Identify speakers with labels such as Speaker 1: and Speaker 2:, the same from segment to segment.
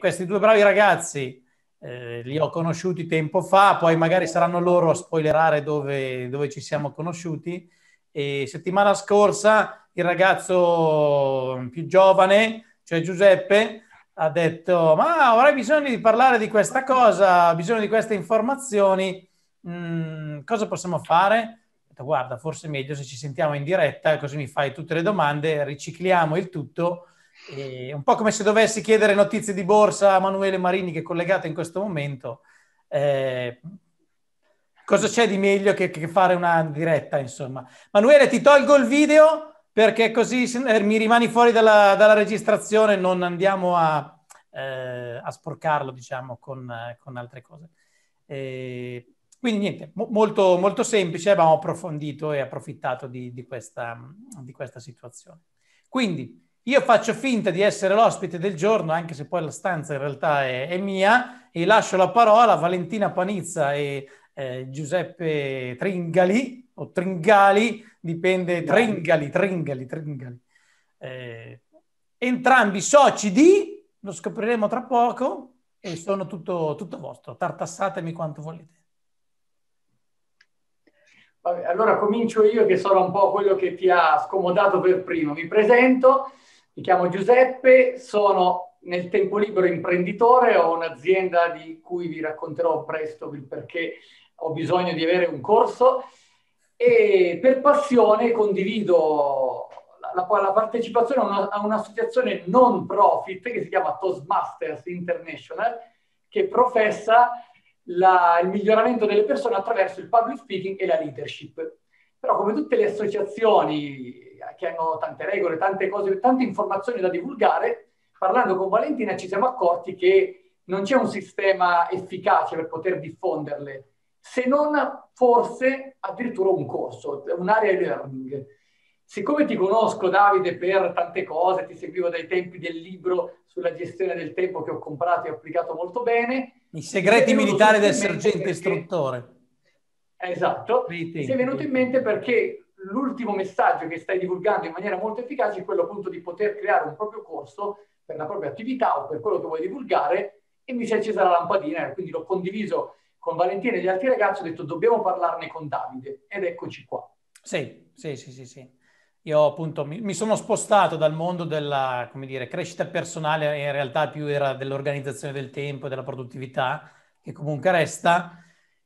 Speaker 1: questi due bravi ragazzi eh, li ho conosciuti tempo fa, poi magari saranno loro a spoilerare dove, dove ci siamo conosciuti. E settimana scorsa il ragazzo più giovane, cioè Giuseppe, ha detto: Ma avrei bisogno di parlare di questa cosa, ho bisogno di queste informazioni. Mm, cosa possiamo fare? Ho Guarda, forse è meglio se ci sentiamo in diretta, così mi fai tutte le domande, ricicliamo il tutto e un po' come se dovessi chiedere notizie di borsa a Manuele Marini che è collegato in questo momento. Eh, cosa c'è di meglio che, che, fare una diretta, insomma. Manuele, ti tolgo il video perché così eh, mi rimani fuori dalla, dalla registrazione, non andiamo a, eh, a sporcarlo, diciamo, con, con altre cose. Eh, quindi niente, mo- molto, molto, semplice, abbiamo approfondito e approfittato di, di, questa, di questa situazione. Quindi, io faccio finta di essere l'ospite del giorno, anche se poi la stanza in realtà è, è mia, e lascio la parola a Valentina Panizza e eh, Giuseppe Tringali, o Tringali, dipende, Tringali, Tringali, Tringali. Eh, entrambi soci di, lo scopriremo tra poco, e sono tutto, tutto vostro, tartassatemi quanto volete.
Speaker 2: Vabbè, allora comincio io che sono un po' quello che ti ha scomodato per primo. Mi presento, mi chiamo Giuseppe, sono nel tempo libero imprenditore, ho un'azienda di cui vi racconterò presto il perché ho bisogno di avere un corso e per passione condivido la, la, la partecipazione a, una, a un'associazione non profit che si chiama Toastmasters International che professa la, il miglioramento delle persone attraverso il public speaking e la leadership. Però come tutte le associazioni eh, che hanno tante regole, tante cose, tante informazioni da divulgare, parlando con Valentina ci siamo accorti che non c'è un sistema efficace per poter diffonderle, se non forse addirittura un corso, un'area di learning. Siccome ti conosco Davide per tante cose, ti seguivo dai tempi del libro sulla gestione del tempo che ho comprato e applicato molto bene. I segreti militari del sergente perché... istruttore. Esatto. Mi è venuto in mente perché l'ultimo messaggio che stai divulgando in maniera molto efficace è quello appunto di poter creare un proprio corso per la propria attività o per quello che vuoi divulgare e mi si è accesa la lampadina, quindi l'ho condiviso con Valentina e gli altri ragazzi, ho detto dobbiamo parlarne con Davide ed eccoci qua.
Speaker 1: Sì, sì, sì, sì, sì. Io appunto mi, mi sono spostato dal mondo della dire, crescita personale, in realtà più era dell'organizzazione del tempo e della produttività, che comunque resta,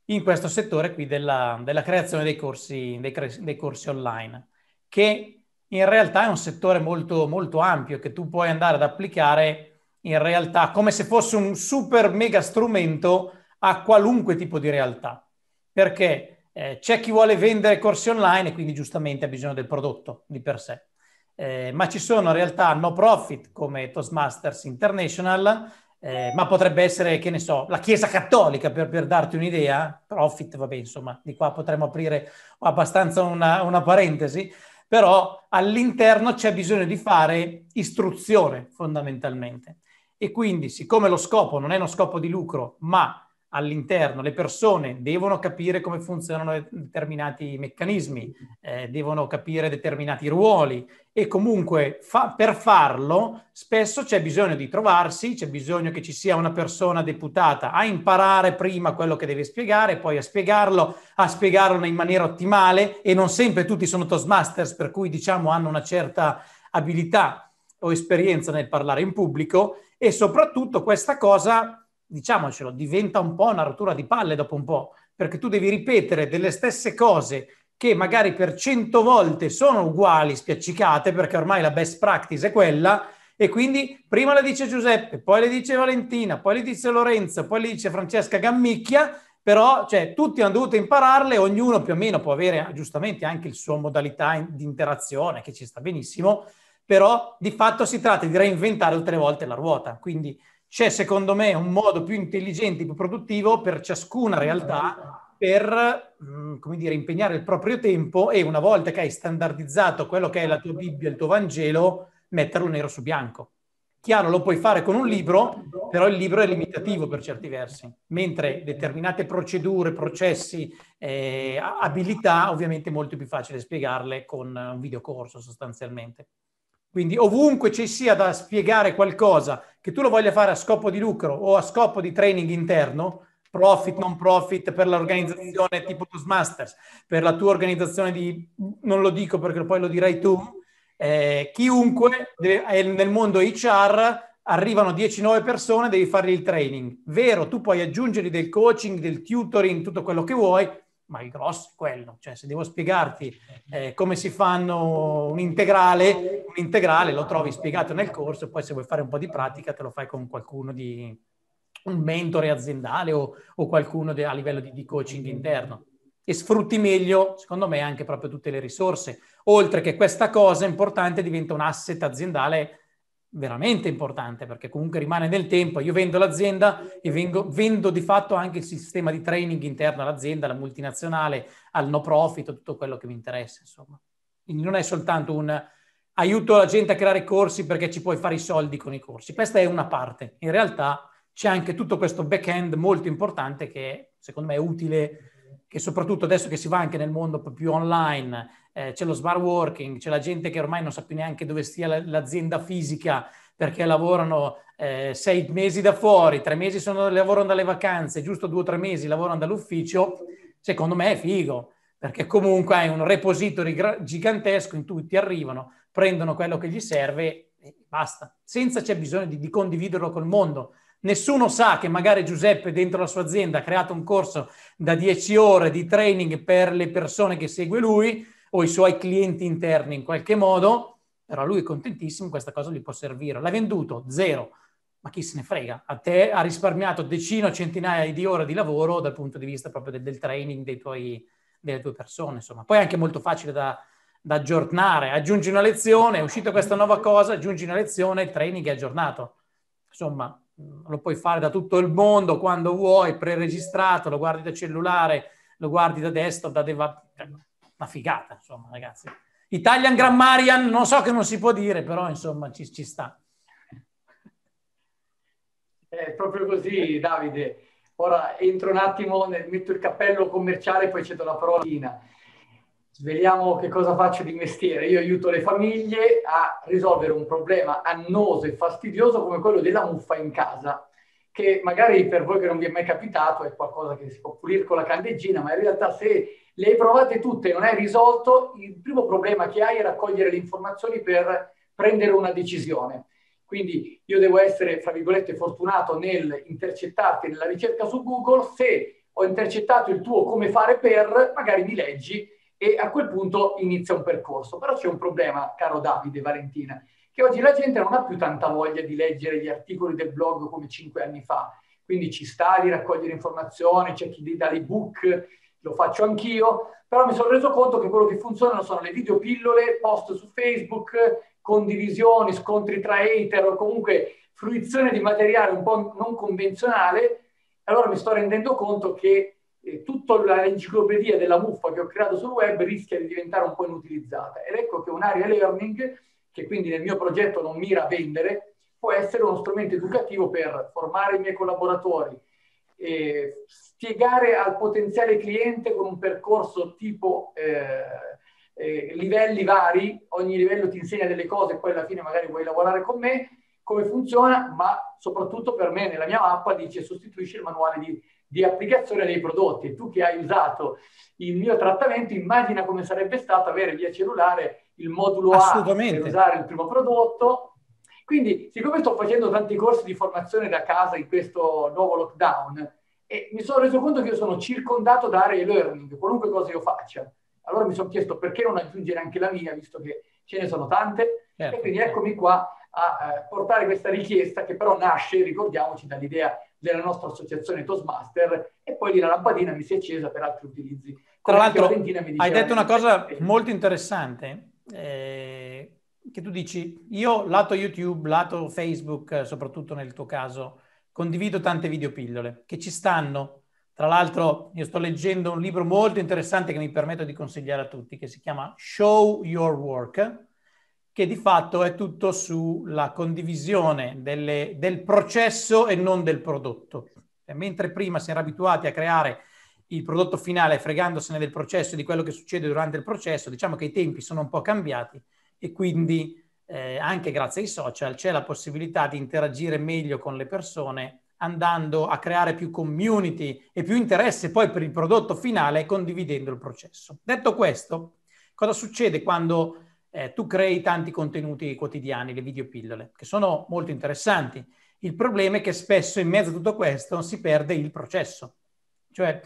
Speaker 1: in questo settore qui della, della creazione dei corsi, dei, cre- dei corsi, online, che in realtà è un settore molto, molto ampio che tu puoi andare ad applicare in realtà come se fosse un super mega strumento a qualunque tipo di realtà. Perché eh, c'è chi vuole vendere corsi online e quindi giustamente ha bisogno del prodotto di per sé. Eh, ma ci sono realtà no profit come Toastmasters International eh, ma potrebbe essere, che ne so, la Chiesa Cattolica, per, per, darti un'idea, profit, vabbè, insomma, di qua potremmo aprire abbastanza una, una parentesi, però all'interno c'è bisogno di fare istruzione fondamentalmente. E quindi, siccome lo scopo non è uno scopo di lucro, ma all'interno, le persone devono capire come funzionano determinati meccanismi, eh, devono capire determinati ruoli e comunque fa, per farlo spesso c'è bisogno di trovarsi, c'è bisogno che ci sia una persona deputata a imparare prima quello che deve spiegare, poi a spiegarlo, a spiegarlo in maniera ottimale e non sempre tutti sono Toastmasters per cui diciamo hanno una certa abilità o esperienza nel parlare in pubblico e soprattutto questa cosa diciamocelo, diventa un po' una rottura di palle dopo un po', perché tu devi ripetere delle stesse cose che magari per cento volte sono uguali, spiaccicate, perché ormai la best practice è quella, e quindi prima le dice Giuseppe, poi le dice Valentina, poi le dice Lorenzo, poi le dice Francesca Gammicchia, però cioè, tutti hanno dovuto impararle, ognuno più o meno può avere giustamente anche il suo modalità in, di interazione, che ci sta benissimo, però di fatto si tratta di reinventare oltre volte la ruota, quindi c'è secondo me un modo più intelligente, più produttivo per ciascuna realtà per, mm, come dire, impegnare il proprio tempo e una volta che hai standardizzato quello che è la tua Bibbia, il tuo Vangelo, metterlo nero su bianco. Chiaro, lo puoi fare con un libro, però il libro è limitativo per certi versi, mentre determinate procedure, processi, eh, abilità, ovviamente è molto più facile spiegarle con un videocorso sostanzialmente. Quindi ovunque ci sia da spiegare qualcosa che tu lo voglia fare a scopo di lucro o a scopo di training interno, profit, non profit, per l'organizzazione tipo Toastmasters, per la tua organizzazione di, non lo dico perché poi lo dirai tu, eh, chiunque eh, nel mondo HR arrivano 19 persone, devi fargli il training. Vero, tu puoi aggiungergli del coaching, del tutoring, tutto quello che vuoi, ma il grosso è quello, cioè se devo spiegarti eh, come si fanno un integrale, un integrale lo trovi spiegato nel corso, poi se vuoi fare un po' di pratica te lo fai con qualcuno di un mentore aziendale o, o qualcuno de, a livello di, di, coaching interno e sfrutti meglio, secondo me, anche proprio tutte le risorse. Oltre che questa cosa importante diventa un asset aziendale veramente importante perché comunque rimane nel tempo. Io vendo l'azienda e vengo, vendo di fatto anche il sistema di training interno all'azienda, alla multinazionale, al no profit, tutto quello che mi interessa, insomma. Quindi non è soltanto un aiuto la gente a creare corsi perché ci puoi fare i soldi con i corsi. Questa è una parte. In realtà c'è anche tutto questo back-end molto importante che secondo me è utile, che soprattutto adesso che si va anche nel mondo più online, eh, c'è lo smart working, c'è la gente che ormai non sa più neanche dove stia l'azienda fisica perché lavorano eh, sei mesi da fuori, tre mesi sono, lavorano dalle vacanze, giusto due o tre mesi lavorano dall'ufficio, secondo me è figo, perché comunque hai un repository gigantesco in cui ti arrivano, prendono quello che gli serve e basta, senza c'è bisogno di, di condividerlo col mondo. Nessuno sa che magari Giuseppe dentro la sua azienda ha creato un corso da 10 ore di training per le persone che segue lui, o i suoi clienti interni in qualche modo, però lui è contentissimo, questa cosa gli può servire. L'ha venduto, zero, ma chi se ne frega? A te ha risparmiato decine o centinaia di ore di lavoro dal punto di vista proprio del, del training tuoi, delle tue persone, insomma. Poi è anche molto facile da, da aggiornare, aggiungi una lezione, è uscita questa nuova cosa, aggiungi una lezione, il training è aggiornato. Insomma, lo puoi fare da tutto il mondo quando vuoi, pre-registrato, lo guardi da cellulare, lo guardi da desktop, da dev- una figata, insomma, ragazzi. Italian Grammarian, non so che non si può dire, però insomma ci, ci sta.
Speaker 2: È proprio così, Davide. Ora entro un attimo, metto il cappello commerciale, poi cedo la parola a Ina. Svegliamo che cosa faccio di mestiere. Io aiuto le famiglie a risolvere un problema annoso e fastidioso come quello della muffa in casa, che magari per voi che non vi è mai capitato è qualcosa che si può pulire con la candeggina, ma in realtà se le hai provate tutte, non hai risolto, il primo problema che hai è raccogliere le informazioni per prendere una decisione. Quindi io devo essere, fra virgolette, fortunato nel intercettarti nella ricerca su Google, se ho intercettato il tuo come fare per, magari mi leggi e a quel punto inizia un percorso. Però c'è un problema, caro Davide, Valentina, che oggi la gente non ha più tanta voglia di leggere gli articoli del blog come cinque anni fa. Quindi ci sta di raccogliere informazioni, c'è chi dà l'ebook, lo faccio anch'io, però mi sono reso conto che quello che funzionano sono le videopillole, post su Facebook, condivisioni, scontri tra hater o comunque fruizione di materiale un po' non convenzionale. Allora mi sto rendendo conto che eh, tutta l'enciclopedia della muffa che ho creato sul web rischia di diventare un po' inutilizzata. Ed ecco che un'area learning, che quindi nel mio progetto non mira a vendere, può essere uno strumento educativo per formare i miei collaboratori, eh, spiegare al potenziale cliente con un percorso tipo eh, eh livelli vari, ogni livello ti insegna delle cose e poi alla fine magari vuoi lavorare con me, come funziona, ma soprattutto per me nella mia mappa dice sostituisci il manuale di, di applicazione dei prodotti. Tu che hai usato il mio trattamento, immagina come sarebbe stato avere via cellulare il modulo A per usare il primo prodotto, quindi, siccome sto facendo tanti corsi di formazione da casa in questo nuovo lockdown, e mi sono reso conto che io sono circondato da aree learning, qualunque cosa io faccia. Allora mi sono chiesto perché non aggiungere anche la mia, visto che ce ne sono tante. Certo. E quindi eccomi qua a eh, portare questa richiesta che però nasce, ricordiamoci, dall'idea della nostra associazione Toastmaster e poi lì la lampadina mi si è accesa per altri utilizzi. Tra l'altro, diceva, hai detto una
Speaker 1: cosa molto interessante. Eh, che tu dici, io lato YouTube, lato Facebook, eh, soprattutto nel tuo caso, condivido tante videopillole che ci stanno. Tra l'altro, io sto leggendo un libro molto interessante che mi permetto di consigliare a tutti, che si chiama Show Your Work, che di fatto è tutto sulla condivisione delle, del processo e non del prodotto. E mentre prima si era abituati a creare il prodotto finale fregandosene del processo e di quello che succede durante il processo, diciamo che i tempi sono un po' cambiati e quindi eh, anche grazie ai social c'è la possibilità di interagire meglio con le persone andando a creare più community e più interesse poi per il prodotto finale condividendo il processo. Detto questo, cosa succede quando eh, tu crei tanti contenuti quotidiani, le videopillole, che sono molto interessanti? Il problema è che spesso in mezzo a tutto questo si perde il processo. Cioè,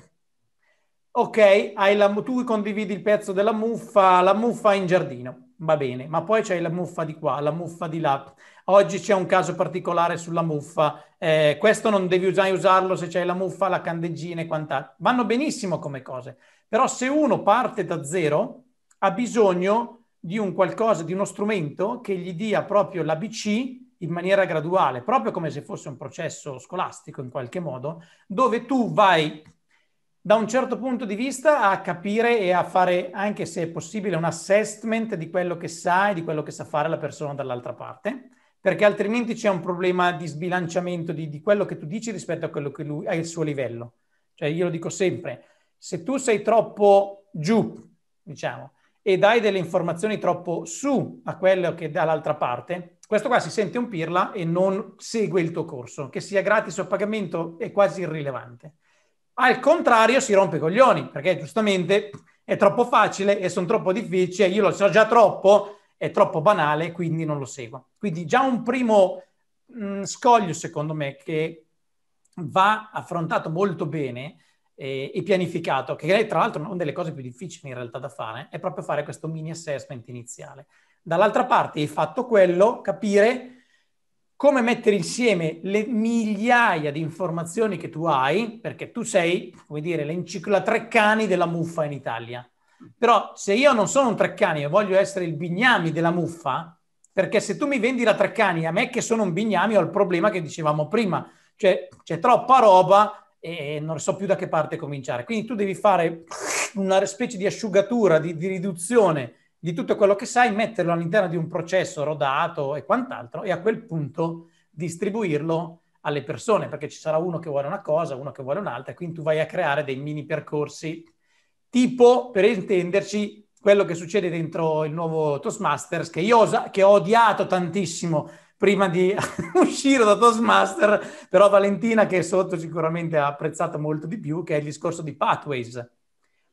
Speaker 1: ok, la, tu condividi il pezzo della muffa, la muffa in giardino va bene, ma poi c'è la muffa di qua, la muffa di là. Oggi c'è un caso particolare sulla muffa, eh, questo non devi usare, usarlo se c'è la muffa, la candeggina e quant'altro. Vanno benissimo come cose, però se uno parte da zero ha bisogno di un qualcosa, di uno strumento che gli dia proprio l'ABC in maniera graduale, proprio come se fosse un processo scolastico in qualche modo, dove tu vai da un certo punto di vista a capire e a fare, anche se è possibile, un assessment di quello che sa e di quello che sa fare la persona dall'altra parte, perché altrimenti c'è un problema di sbilanciamento di, di quello che tu dici rispetto a quello che lui ha il suo livello. Cioè, io lo dico sempre, se tu sei troppo giù, diciamo, e dai delle informazioni troppo su a quello che dall'altra parte, questo qua si sente un pirla e non segue il tuo corso, che sia gratis o a pagamento è quasi irrilevante. Al contrario si rompe i coglioni, perché giustamente è troppo facile e sono troppo difficile, io lo so già troppo, è troppo banale, quindi non lo seguo. Quindi già un primo mh, scoglio, secondo me, che va affrontato molto bene eh, e pianificato, che è tra l'altro una delle cose più difficili in realtà da fare, è proprio fare questo mini assessment iniziale. Dall'altra parte, hai fatto quello, capire come mettere insieme le migliaia di informazioni che tu hai, perché tu sei, come dire, l'encicla Treccani della muffa in Italia. Però se io non sono un Treccani e voglio essere il bignami della muffa, perché se tu mi vendi la Treccani, a me che sono un bignami ho il problema che dicevamo prima, cioè c'è troppa roba e non so più da che parte cominciare. Quindi tu devi fare una specie di asciugatura, di, di riduzione di tutto quello che sai, metterlo all'interno di un processo rodato e quant'altro e a quel punto distribuirlo alle persone, perché ci sarà uno che vuole una cosa, uno che vuole un'altra, e quindi tu vai a creare dei mini percorsi, tipo, per intenderci, quello che succede dentro il nuovo Toastmasters, che io che ho odiato tantissimo prima di uscire da Toastmasters, però Valentina, che è sotto sicuramente ha apprezzato molto di più, che è il discorso di Pathways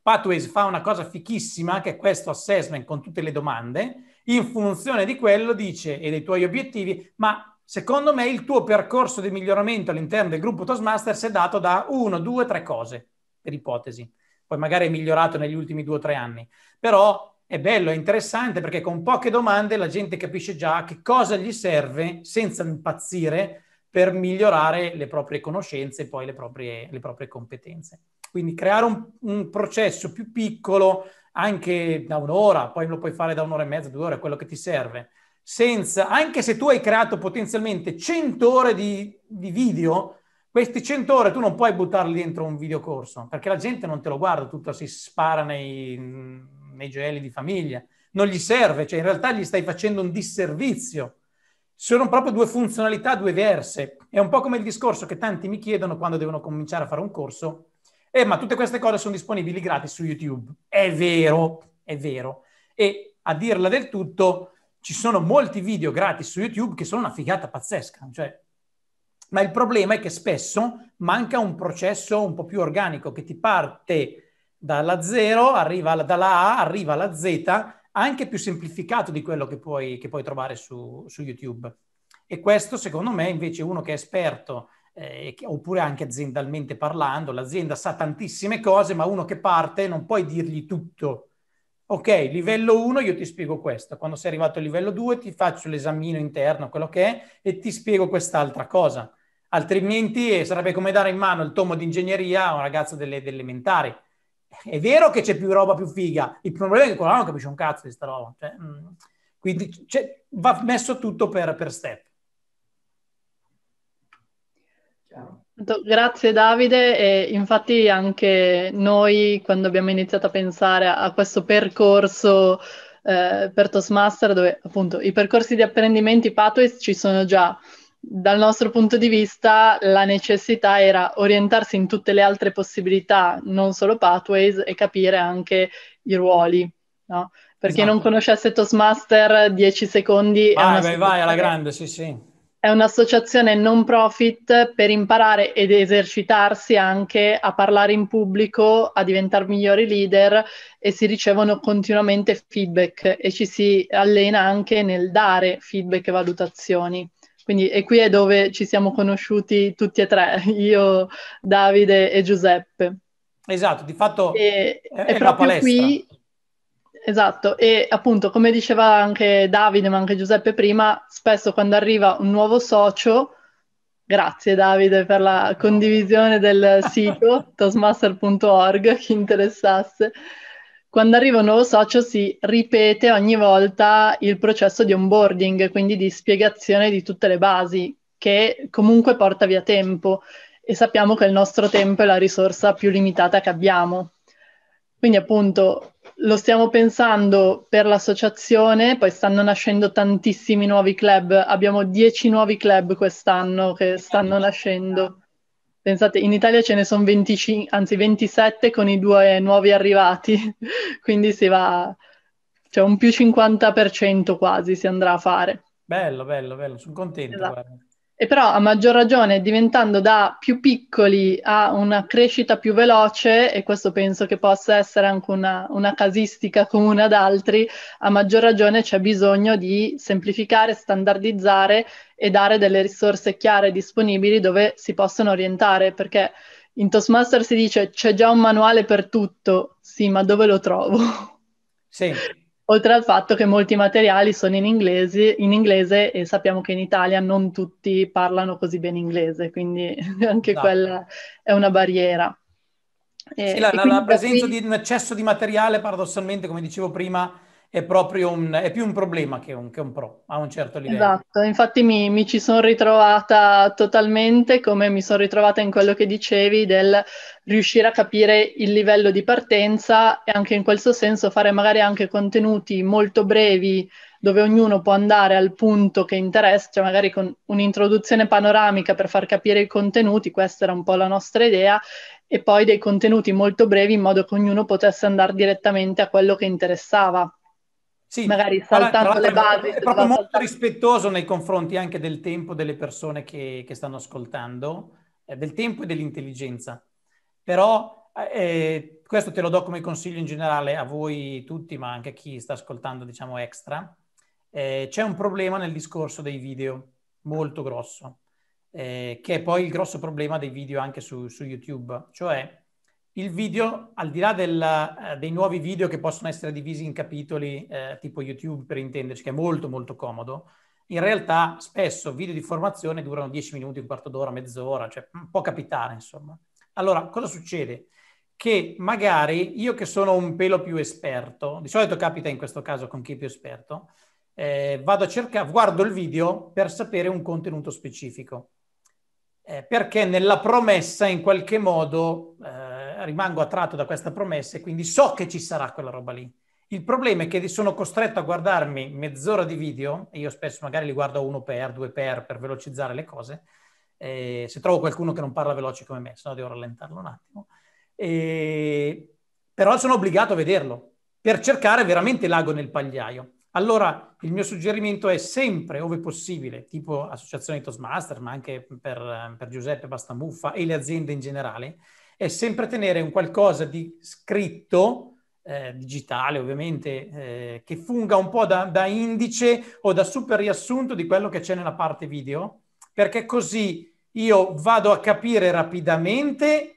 Speaker 1: Pathways fa una cosa fichissima che è questo assessment con tutte le domande, in funzione di quello dice e dei tuoi obiettivi, ma secondo me il tuo percorso di miglioramento all'interno del gruppo Toastmasters è dato da uno, due, tre cose, per ipotesi. Poi magari è migliorato negli ultimi due o tre anni, però è bello, è interessante perché con poche domande la gente capisce già che cosa gli serve senza impazzire per migliorare le proprie conoscenze e poi le proprie, le proprie competenze. Quindi creare un, un processo più piccolo anche da un'ora, poi lo puoi fare da un'ora e mezza, due ore, quello che ti serve. Senza, anche se tu hai creato potenzialmente 100 ore di, di video, queste 100 ore tu non puoi buttarli dentro un videocorso, perché la gente non te lo guarda, tutto si spara nei, nei gioielli di famiglia, non gli serve, cioè in realtà gli stai facendo un disservizio. Sono proprio due funzionalità, due verse. È un po' come il discorso che tanti mi chiedono quando devono cominciare a fare un corso eh, ma tutte queste cose sono disponibili gratis su YouTube. È vero, è vero. E a dirla del tutto, ci sono molti video gratis su YouTube che sono una figata pazzesca. Cioè, ma il problema è che spesso manca un processo un po' più organico che ti parte dalla 0, arriva dalla A, arriva alla Z, anche più semplificato di quello che puoi, che puoi trovare su, su, YouTube. E questo, secondo me, invece, uno che è esperto eh, oppure anche aziendalmente parlando, l'azienda sa tantissime cose, ma uno che parte non puoi dirgli tutto. Ok, livello 1 io ti spiego questo, quando sei arrivato a livello 2 ti faccio l'esamino interno, quello che è, e ti spiego quest'altra cosa. Altrimenti eh, sarebbe come dare in mano il tomo di ingegneria a un ragazzo delle, delle elementari. È vero che c'è più roba più figa, il problema è che quello non capisce un cazzo di sta roba. Cioè, mh, mm. quindi va messo tutto per, per step.
Speaker 3: Grazie Davide, e infatti anche noi quando abbiamo iniziato a pensare a, a questo percorso eh, per Toastmaster, dove appunto i percorsi di apprendimento, i pathways ci sono già, dal nostro punto di vista la necessità era orientarsi in tutte le altre possibilità, non solo pathways, e capire anche i ruoli. No? Per chi non esatto. conoscesse Toastmaster, 10 secondi... Vai, vai, vai, alla grande,
Speaker 1: sì, sì.
Speaker 3: È un'associazione non profit per imparare ed esercitarsi anche a parlare in pubblico, a diventare migliori leader e si ricevono continuamente feedback e ci si allena anche nel dare feedback e valutazioni. Quindi e qui è dove ci siamo conosciuti tutti e tre, io, Davide e Giuseppe.
Speaker 1: Esatto, di fatto e, è, è proprio palestra. qui
Speaker 3: esatto. E appunto, come diceva anche Davide, ma anche Giuseppe prima, spesso quando arriva un nuovo socio, grazie Davide per la condivisione del sito toastmaster.org, chi interessasse, quando arriva un nuovo socio si ripete ogni volta il processo di onboarding, quindi di spiegazione di tutte le basi, che comunque porta via tempo e sappiamo che il nostro tempo è la risorsa più limitata che abbiamo. Quindi appunto lo stiamo pensando per l'associazione, poi stanno nascendo tantissimi nuovi club, abbiamo 10 nuovi club quest'anno che stanno nascendo. Pensate, in Italia ce ne sono 25, anzi 27 con i due nuovi arrivati, quindi si va, cioè un più 50% quasi si andrà a fare.
Speaker 1: Bello, bello, bello, sono contento. Esatto.
Speaker 3: E però a maggior ragione diventando da più piccoli a una crescita più veloce, e questo penso che possa essere anche una, una casistica comune ad altri, a maggior ragione c'è bisogno di semplificare, standardizzare e dare delle risorse chiare e disponibili dove si possono orientare, perché in Toastmaster si dice c'è già un manuale per tutto, sì, ma dove lo trovo? Sì. Oltre al fatto che molti materiali sono in inglese, in inglese, e sappiamo che in Italia non tutti parlano così bene inglese, quindi anche no. Esatto. quella è una barriera.
Speaker 1: E, sì, la, la, la presenza qui... di un eccesso di materiale, paradossalmente, come dicevo prima, è proprio un, è più un problema che un, che un, pro a un certo livello. Esatto,
Speaker 3: infatti mi, mi ci sono ritrovata totalmente come mi sono ritrovata in quello che dicevi del riuscire a capire il livello di partenza e anche in questo senso fare magari anche contenuti molto brevi dove ognuno può andare al punto che interessa, cioè magari con un'introduzione panoramica per far capire i contenuti, questa era un po' la nostra idea, e poi dei contenuti molto brevi in modo che ognuno potesse andare direttamente a quello che interessava. Sì, magari saltando le basi. È proprio molto
Speaker 1: saltando. rispettoso nei confronti anche del tempo delle persone che, che stanno ascoltando, eh, del tempo e dell'intelligenza. Però eh, eh, questo te lo do come consiglio in generale a voi tutti, ma anche a chi sta ascoltando, diciamo, extra. Eh, c'è un problema nel discorso dei video, molto grosso, eh, che è poi il grosso problema dei video anche su, su YouTube, cioè il video, al di là del, eh, dei nuovi video che possono essere divisi in capitoli eh, tipo YouTube per intenderci, che è molto molto comodo, in realtà spesso video di formazione durano 10 minuti, un quarto d'ora, mezz'ora, cioè mm, può capitare insomma. Allora, cosa succede? Che magari io che sono un pelo più esperto, di solito capita in questo caso con chi è più esperto, eh, vado a cercare, guardo il video per sapere un contenuto specifico. Eh, perché nella promessa in qualche modo eh, rimango attratto da questa promessa e quindi so che ci sarà quella roba lì. Il problema è che sono costretto a guardarmi mezz'ora di video, e io spesso magari li guardo uno per, due per, per velocizzare le cose, eh, se trovo qualcuno che non parla veloce come me, se no devo rallentarlo un attimo, eh, però sono obbligato a vederlo per cercare veramente l'ago nel pagliaio. Allora il mio suggerimento è sempre, ove possibile, tipo associazioni Toastmaster, ma anche per, per Giuseppe Bastamuffa e le aziende in generale, è sempre tenere un qualcosa di scritto, eh, digitale ovviamente, eh, che funga un po' da, da indice o da super riassunto di quello che c'è nella parte video, perché così io vado a capire rapidamente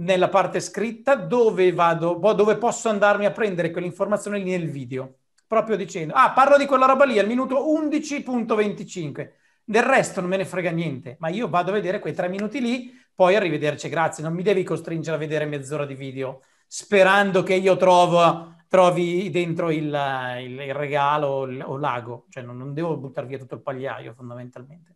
Speaker 1: nella parte scritta dove vado, dove posso andarmi a prendere quell'informazione lì nel video, proprio dicendo, ah, parlo di quella roba lì al minuto 11.25, del resto non me ne frega niente, ma io vado a vedere quei tre minuti lì poi arrivederci, grazie, non mi devi costringere a vedere mezz'ora di video sperando che io trovo, trovi dentro il, il, il regalo o l'ago, cioè non, non devo buttare via tutto il pagliaio fondamentalmente.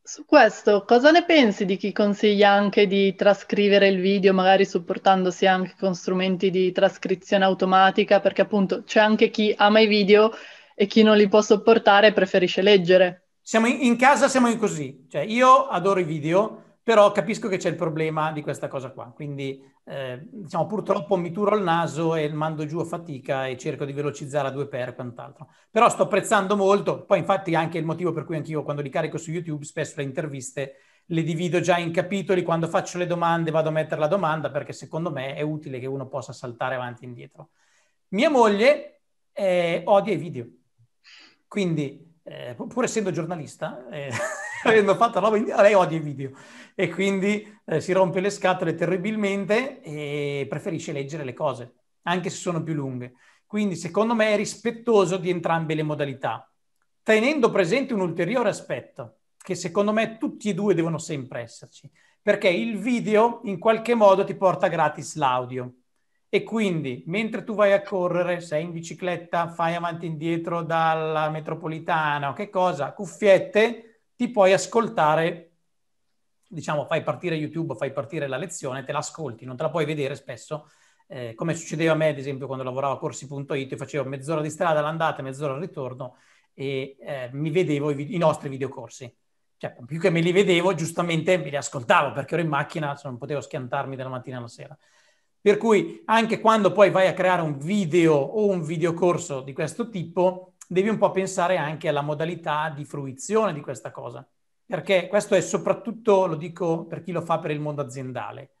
Speaker 3: Su questo, cosa ne pensi di chi consiglia anche di trascrivere il video, magari supportandosi anche con strumenti di trascrizione automatica? Perché appunto c'è anche chi ama i video e chi non li può sopportare preferisce leggere.
Speaker 1: Siamo in, in casa siamo in così, cioè io adoro i video, però capisco che c'è il problema di questa cosa qua, quindi eh, diciamo, purtroppo mi turo il naso e mando giù a fatica e cerco di velocizzare a 2x e quant'altro. Però sto apprezzando molto, poi infatti anche il motivo per cui anch'io quando li carico su YouTube spesso le interviste le divido già in capitoli, quando faccio le domande vado a mettere la domanda perché secondo me è utile che uno possa saltare avanti e indietro. Mia moglie eh, odia i video, quindi eh, pur essendo giornalista... Eh, avendo fatto roba indiana, lei odia i video e quindi eh, si rompe le scatole terribilmente e preferisce leggere le cose, anche se sono più lunghe. Quindi secondo me è rispettoso di entrambe le modalità, tenendo presente un ulteriore aspetto che secondo me tutti e due devono sempre esserci, perché il video in qualche modo ti porta gratis l'audio. E quindi, mentre tu vai a correre, sei in bicicletta, fai avanti e indietro dalla metropolitana o che cosa, cuffiette, ti puoi ascoltare, diciamo, fai partire YouTube, fai partire la lezione, te l'ascolti, non te la puoi vedere spesso, eh, come succedeva a me, ad esempio, quando lavoravo a corsi.it, facevo mezz'ora di strada all'andata, mezz'ora al ritorno e eh, mi vedevo i, i nostri videocorsi. Cioè, più che me li vedevo, giustamente me li ascoltavo perché ero in macchina, cioè non potevo schiantarmi dalla mattina alla sera. Per cui anche quando poi vai a creare un video o un videocorso di questo tipo, devi un po' pensare anche alla modalità di fruizione di questa cosa, perché questo è soprattutto, lo dico per chi lo fa per il mondo aziendale,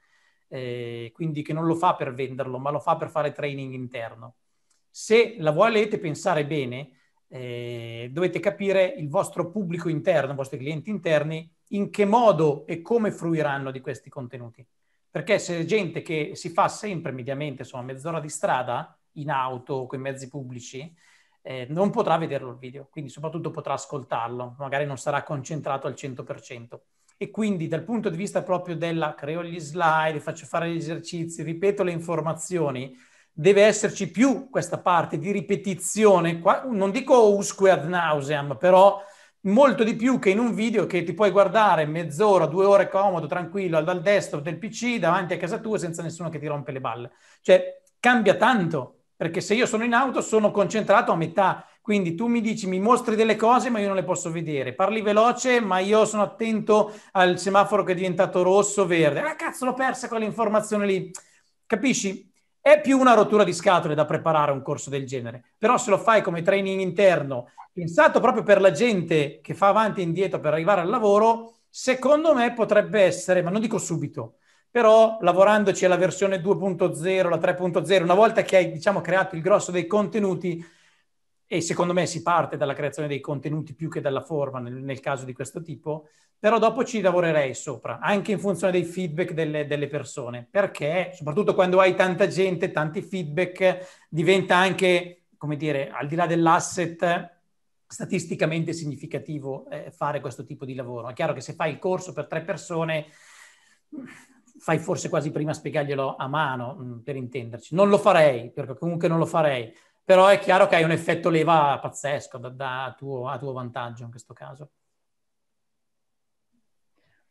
Speaker 1: eh, quindi che non lo fa per venderlo, ma lo fa per fare training interno. Se la volete pensare bene, eh, dovete capire il vostro pubblico interno, i vostri clienti interni, in che modo e come fruiranno di questi contenuti. Perché se è gente che si fa sempre mediamente, insomma, mezz'ora di strada in auto con i mezzi pubblici, eh, non potrà vederlo il video, quindi soprattutto potrà ascoltarlo, magari non sarà concentrato al 100%. E quindi dal punto di vista proprio della creo gli slide, faccio fare gli esercizi, ripeto le informazioni, deve esserci più questa parte di ripetizione, qua, non dico usque ad nauseam, però molto di più che in un video che ti puoi guardare mezz'ora, due ore comodo, tranquillo, dal desktop del PC, davanti a casa tua, senza nessuno che ti rompe le balle. Cioè, cambia tanto perché se io sono in auto sono concentrato a metà, quindi tu mi dici, mi mostri delle cose ma io non le posso vedere, parli veloce ma io sono attento al semaforo che è diventato rosso, verde, ah cazzo l'ho persa quell'informazione lì, capisci? È più una rottura di scatole da preparare un corso del genere, però se lo fai come training interno, pensato proprio per la gente che fa avanti e indietro per arrivare al lavoro, secondo me potrebbe essere, ma non dico subito, però lavorandoci alla versione 2.0, la 3.0, una volta che hai diciamo, creato il grosso dei contenuti, e secondo me si parte dalla creazione dei contenuti più che dalla forma nel, nel caso di questo tipo, però dopo ci lavorerei sopra, anche in funzione dei feedback delle, delle persone, perché soprattutto quando hai tanta gente, tanti feedback, diventa anche, come dire, al di là dell'asset statisticamente significativo eh, fare questo tipo di lavoro. È chiaro che se fai il corso per tre persone fai forse quasi prima a spiegarglielo a mano, mm, per intenderci. Non lo farei, perché comunque non lo farei, però è chiaro che hai un effetto leva pazzesco da, da, a, tuo, a tuo vantaggio in questo caso.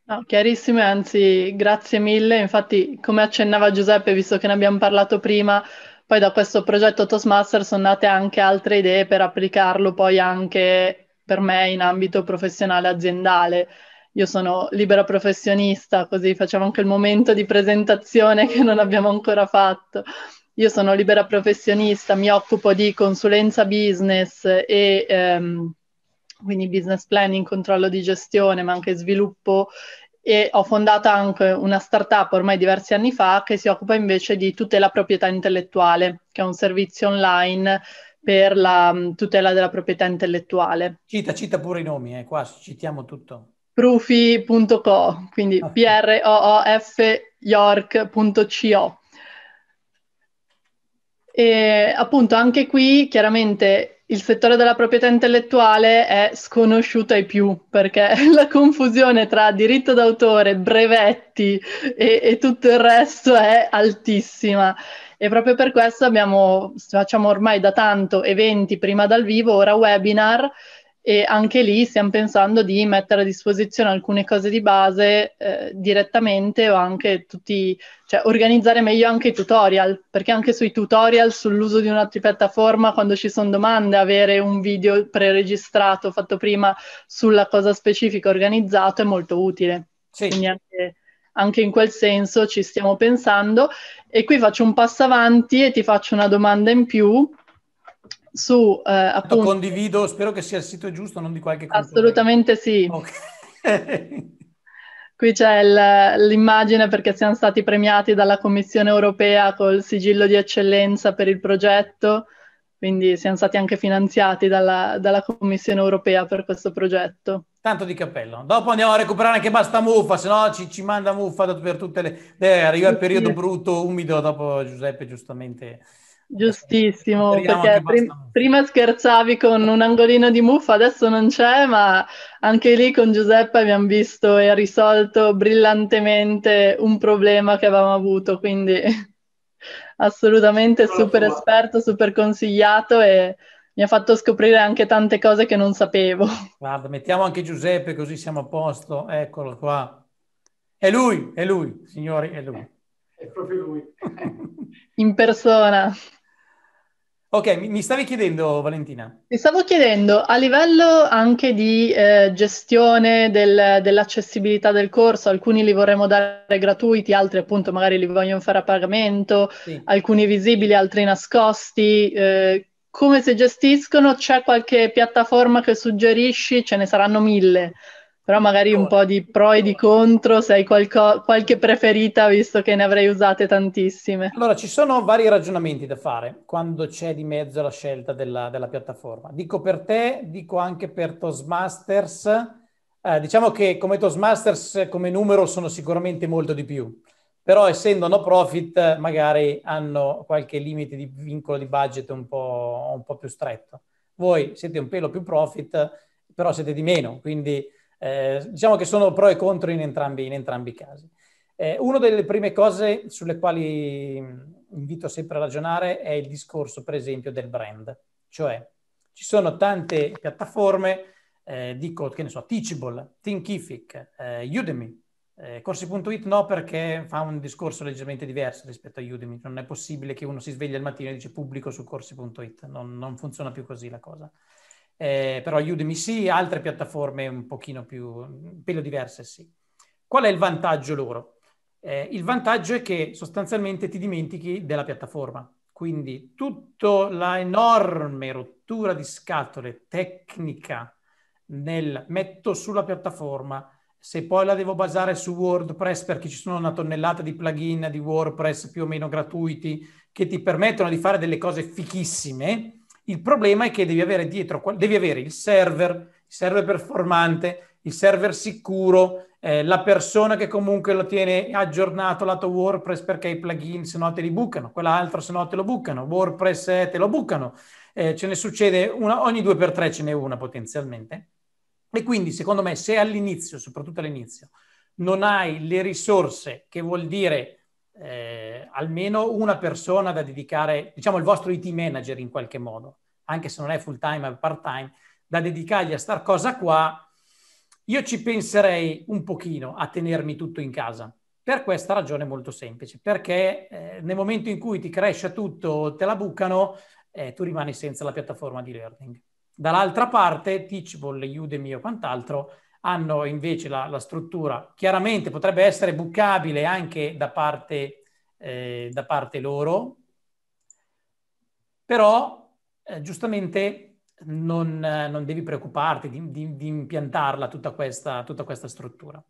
Speaker 3: No, chiarissimo, anzi grazie mille. Infatti, come accennava Giuseppe, visto che ne abbiamo parlato prima, poi da questo progetto Toastmaster sono nate anche altre idee per applicarlo poi anche per me in ambito professionale aziendale io sono libera professionista, così facciamo anche il momento di presentazione che non abbiamo ancora fatto. Io sono libera professionista, mi occupo di consulenza business e ehm, quindi business planning, controllo di gestione, ma anche sviluppo e ho fondato anche una startup ormai diversi anni fa che si occupa invece di tutela proprietà intellettuale, che è un servizio online per la mm, tutela della proprietà intellettuale. Cita,
Speaker 1: cita pure i nomi, eh, qua citiamo tutto
Speaker 3: prufi.co, quindi okay. p-r-o-o-f-york.co. E appunto anche qui chiaramente il settore della proprietà intellettuale è sconosciuto ai più perché la confusione tra diritto d'autore, brevetti e, e tutto il resto è altissima e proprio per questo abbiamo, facciamo ormai da tanto eventi prima dal vivo, ora webinar e anche lì stiamo pensando di mettere a disposizione alcune cose di base eh, direttamente o anche tutti, cioè organizzare meglio anche i tutorial, perché anche sui tutorial sull'uso di un'altra piattaforma, quando ci sono domande, avere un video preregistrato fatto prima sulla cosa specifica organizzato è molto utile. Sì. Quindi anche, anche in quel senso ci stiamo pensando. E qui faccio un passo avanti e ti faccio una domanda in più su eh,
Speaker 1: appunto... Condivido, spero che sia il sito giusto, non di qualche cosa. Assolutamente sì. Okay.
Speaker 3: Qui c'è il, l'immagine perché siamo stati premiati dalla Commissione europea col sigillo di eccellenza per il progetto, quindi siamo stati anche finanziati dalla, dalla Commissione europea per questo progetto.
Speaker 1: Tanto di cappello. Dopo andiamo a recuperare anche basta muffa, se no ci, ci, manda muffa per tutte le... Eh, arriva il periodo brutto, umido, dopo Giuseppe giustamente...
Speaker 3: Giustissimo, Speriamo perché prim- prima scherzavi con un angolino di muffa, adesso non c'è, ma anche lì con Giuseppe abbiamo visto e ha risolto brillantemente un problema che avevamo avuto, quindi assolutamente super esperto, super consigliato e mi ha fatto scoprire anche tante cose che non sapevo.
Speaker 1: Guarda, mettiamo anche Giuseppe così siamo a posto, eccolo qua. È lui, è lui, signori, è lui. È proprio lui.
Speaker 3: In persona.
Speaker 1: Ok, mi stavi chiedendo Valentina.
Speaker 3: Ti stavo chiedendo, a livello anche di eh, gestione del, dell'accessibilità del corso, alcuni li vorremmo dare gratuiti, altri appunto magari li vogliono fare a pagamento, sì. alcuni visibili, altri nascosti. Eh, come si gestiscono? C'è qualche piattaforma che suggerisci? Ce ne saranno mille però magari un po' di pro e di contro, se hai qualco- qualche preferita, visto che ne avrei usate tantissime.
Speaker 1: Allora, ci sono vari ragionamenti da fare quando c'è di mezzo la scelta della, della piattaforma. Dico per te, dico anche per Toastmasters. Eh, diciamo che come Toastmasters, come numero, sono sicuramente molto di più, però essendo no profit, magari hanno qualche limite di vincolo di budget un po', un po più stretto. Voi siete un pelo più profit, però siete di meno, quindi eh, diciamo che sono pro e contro in entrambi, in entrambi i casi. Eh, una delle prime cose sulle quali invito sempre a ragionare è il discorso, per esempio, del brand. Cioè, ci sono tante piattaforme, eh, dico, che ne so, Teachable, Thinkific, eh, Udemy, eh, corsi.it no perché fa un discorso leggermente diverso rispetto a Udemy, non è possibile che uno si sveglia al mattino e dice pubblico su corsi.it, non, non funziona più così la cosa eh, però Udemy sì, altre piattaforme un pochino più, un pelo diverse sì. Qual è il vantaggio loro? Eh, il vantaggio è che sostanzialmente ti dimentichi della piattaforma, quindi tutta la enorme rottura di scatole tecnica nel metto sulla piattaforma, se poi la devo basare su WordPress perché ci sono una tonnellata di plugin di WordPress più o meno gratuiti che ti permettono di fare delle cose fichissime, il problema è che devi avere dietro, devi avere il server, il server performante, il server sicuro, eh, la persona che comunque lo tiene aggiornato lato WordPress perché i plugin se no te li bucano, quell'altro se no te lo bucano, WordPress eh, te lo bucano, eh, ce ne succede una, ogni due per tre ce n'è una potenzialmente. E quindi secondo me se all'inizio, soprattutto all'inizio, non hai le risorse che vuol dire eh, almeno una persona da dedicare, diciamo il vostro IT manager in qualche modo, anche se non è full time è part time, da dedicargli a star cosa qua, io ci penserei un pochino a tenermi tutto in casa. Per questa ragione molto semplice, perché eh, nel momento in cui ti cresce tutto, te la bucano, eh, tu rimani senza la piattaforma di learning. Dall'altra parte, Teachable, Udemy o quant'altro, hanno invece la, la struttura, chiaramente potrebbe essere bucabile anche da parte, eh, da parte loro, però eh, giustamente non, non, devi preoccuparti di, di, di impiantarla tutta questa, tutta questa struttura.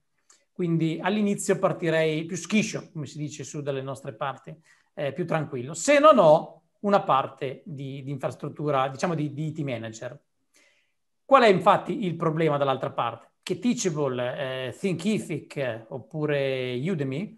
Speaker 1: Quindi all'inizio partirei più schiscio, come si dice su dalle nostre parti, eh, più tranquillo, se non ho una parte di, di infrastruttura, diciamo di, di IT manager. Qual è infatti il problema dall'altra parte? che Teachable, eh, Thinkific eh, oppure Udemy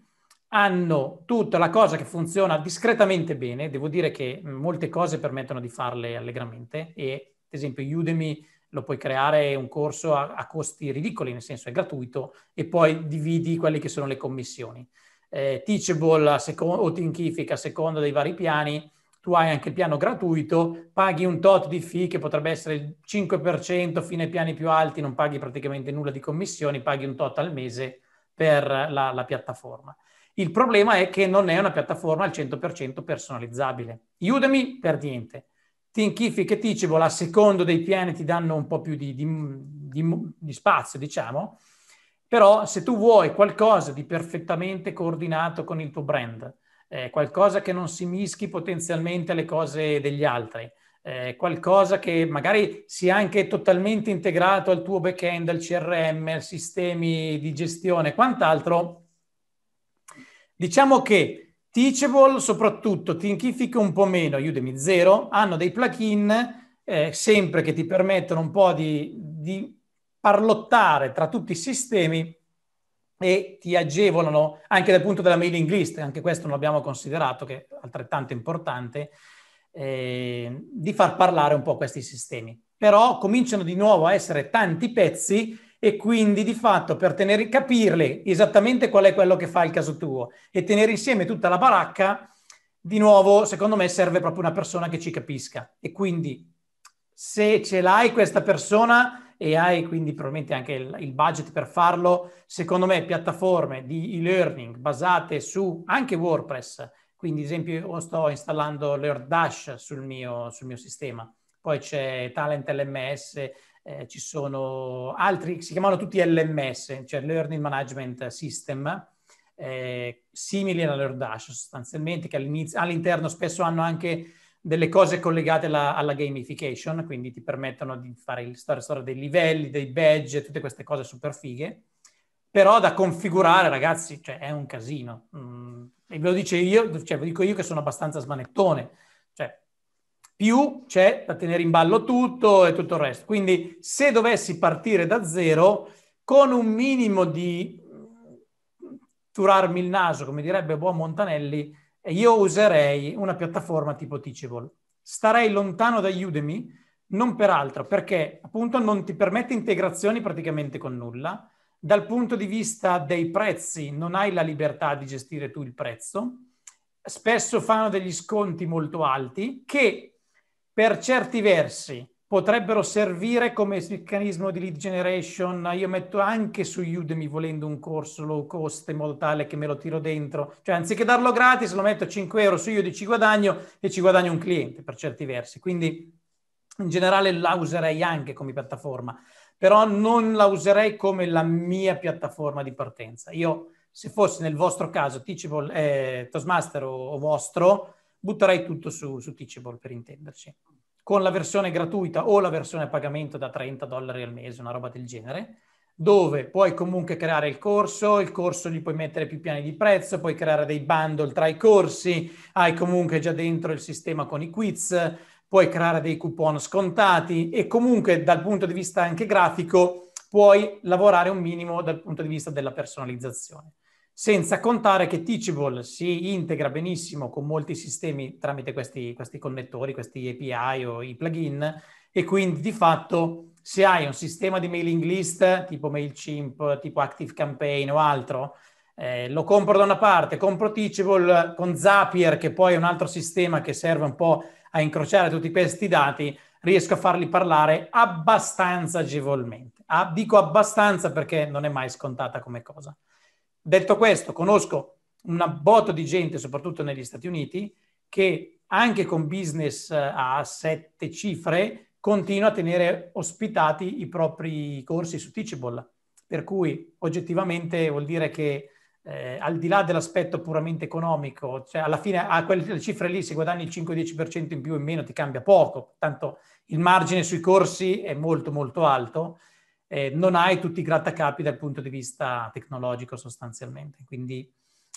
Speaker 1: hanno tutta la cosa che funziona discretamente bene, devo dire che mm, molte cose permettono di farle allegramente e ad esempio Udemy lo puoi creare un corso a, a costi ridicoli, nel senso è gratuito e poi dividi quelle che sono le commissioni. Eh, teachable a seco- o Thinkific a seconda dei vari piani tu hai anche il piano gratuito, paghi un tot di fee che potrebbe essere il 5% fino ai piani più alti, non paghi praticamente nulla di commissioni, paghi un tot al mese per la, la piattaforma. Il problema è che non è una piattaforma al 100% personalizzabile. Udemy per niente. Thinkific e Teachable a secondo dei piani ti danno un po' più di, di, di, di spazio, diciamo, però se tu vuoi qualcosa di perfettamente coordinato con il tuo brand, eh, qualcosa che non si mischi potenzialmente alle cose degli altri, eh, qualcosa che magari sia anche totalmente integrato al tuo backend, al CRM, ai sistemi di gestione e quant'altro. Diciamo che Teachable soprattutto, Thinkific un po' meno, Udemy zero, hanno dei plugin eh, sempre che ti permettono un po' di, di parlottare tra tutti i sistemi e ti agevolano anche dal punto della mailing list, anche questo non abbiamo considerato, che è altrettanto importante, eh, di far parlare un po' questi sistemi. Però cominciano di nuovo a essere tanti pezzi e quindi di fatto per tenere, capirle esattamente qual è quello che fa il caso tuo e tenere insieme tutta la baracca, di nuovo secondo me serve proprio una persona che ci capisca. E quindi se ce l'hai questa persona e hai quindi probabilmente anche il, il budget per farlo. Secondo me piattaforme di e-learning basate su anche WordPress, quindi ad esempio io sto installando LearnDash sul mio, sul mio sistema, poi c'è Talent LMS, eh, ci sono altri, si chiamano tutti LMS, cioè Learning Management System, eh, simili alla LearnDash sostanzialmente, che all'interno spesso hanno anche delle cose collegate alla, alla, gamification, quindi ti permettono di fare il storia, storia dei livelli, dei badge, tutte queste cose super fighe. Però da configurare, ragazzi, cioè, è un casino. Mm, e ve lo, dice io, cioè, ve lo dico io che sono abbastanza smanettone. Cioè, più c'è da tenere in ballo tutto e tutto il resto. Quindi se dovessi partire da zero, con un minimo di mm, turarmi il naso, come direbbe buon Montanelli, io userei una piattaforma tipo Teachable. Starei lontano da Udemy, non per altro, perché appunto non ti permette integrazioni praticamente con nulla. Dal punto di vista dei prezzi non hai la libertà di gestire tu il prezzo. Spesso fanno degli sconti molto alti che per certi versi potrebbero servire come meccanismo di lead generation. Io metto anche su Udemy volendo un corso low cost in modo tale che me lo tiro dentro. Cioè, anziché darlo gratis, lo metto 5 euro su Udemy, ci guadagno e ci guadagno un cliente per certi versi. Quindi in generale la userei anche come piattaforma, però non la userei come la mia piattaforma di partenza. Io, se fosse nel vostro caso Teachable, eh, Toastmaster o, o, vostro, butterei tutto su, su Teachable per intenderci con la versione gratuita o la versione a pagamento da 30 dollari al mese, una roba del genere, dove puoi comunque creare il corso, il corso gli puoi mettere più piani di prezzo, puoi creare dei bundle tra i corsi, hai comunque già dentro il sistema con i quiz, puoi creare dei coupon scontati e comunque dal punto di vista anche grafico puoi lavorare un minimo dal punto di vista della personalizzazione senza contare che Teachable si integra benissimo con molti sistemi tramite questi, questi connettori, questi API o i plugin e quindi di fatto se hai un sistema di mailing list tipo MailChimp, tipo ActiveCampaign o altro, eh, lo compro da una parte, compro Teachable con Zapier che poi è un altro sistema che serve un po' a incrociare tutti questi dati, riesco a farli parlare abbastanza agevolmente. Ah, dico abbastanza perché non è mai scontata come cosa. Detto questo, conosco una botto di gente, soprattutto negli Stati Uniti, che anche con business eh, a sette cifre continua a tenere ospitati i propri corsi su Teachable. Per cui oggettivamente vuol dire che eh, al di là dell'aspetto puramente economico, cioè alla fine a quelle cifre lì se guadagni il 5-10% in più o in meno ti cambia poco, tanto il margine sui corsi è molto molto alto eh, non hai tutti i grattacapi dal punto di vista tecnologico sostanzialmente. Quindi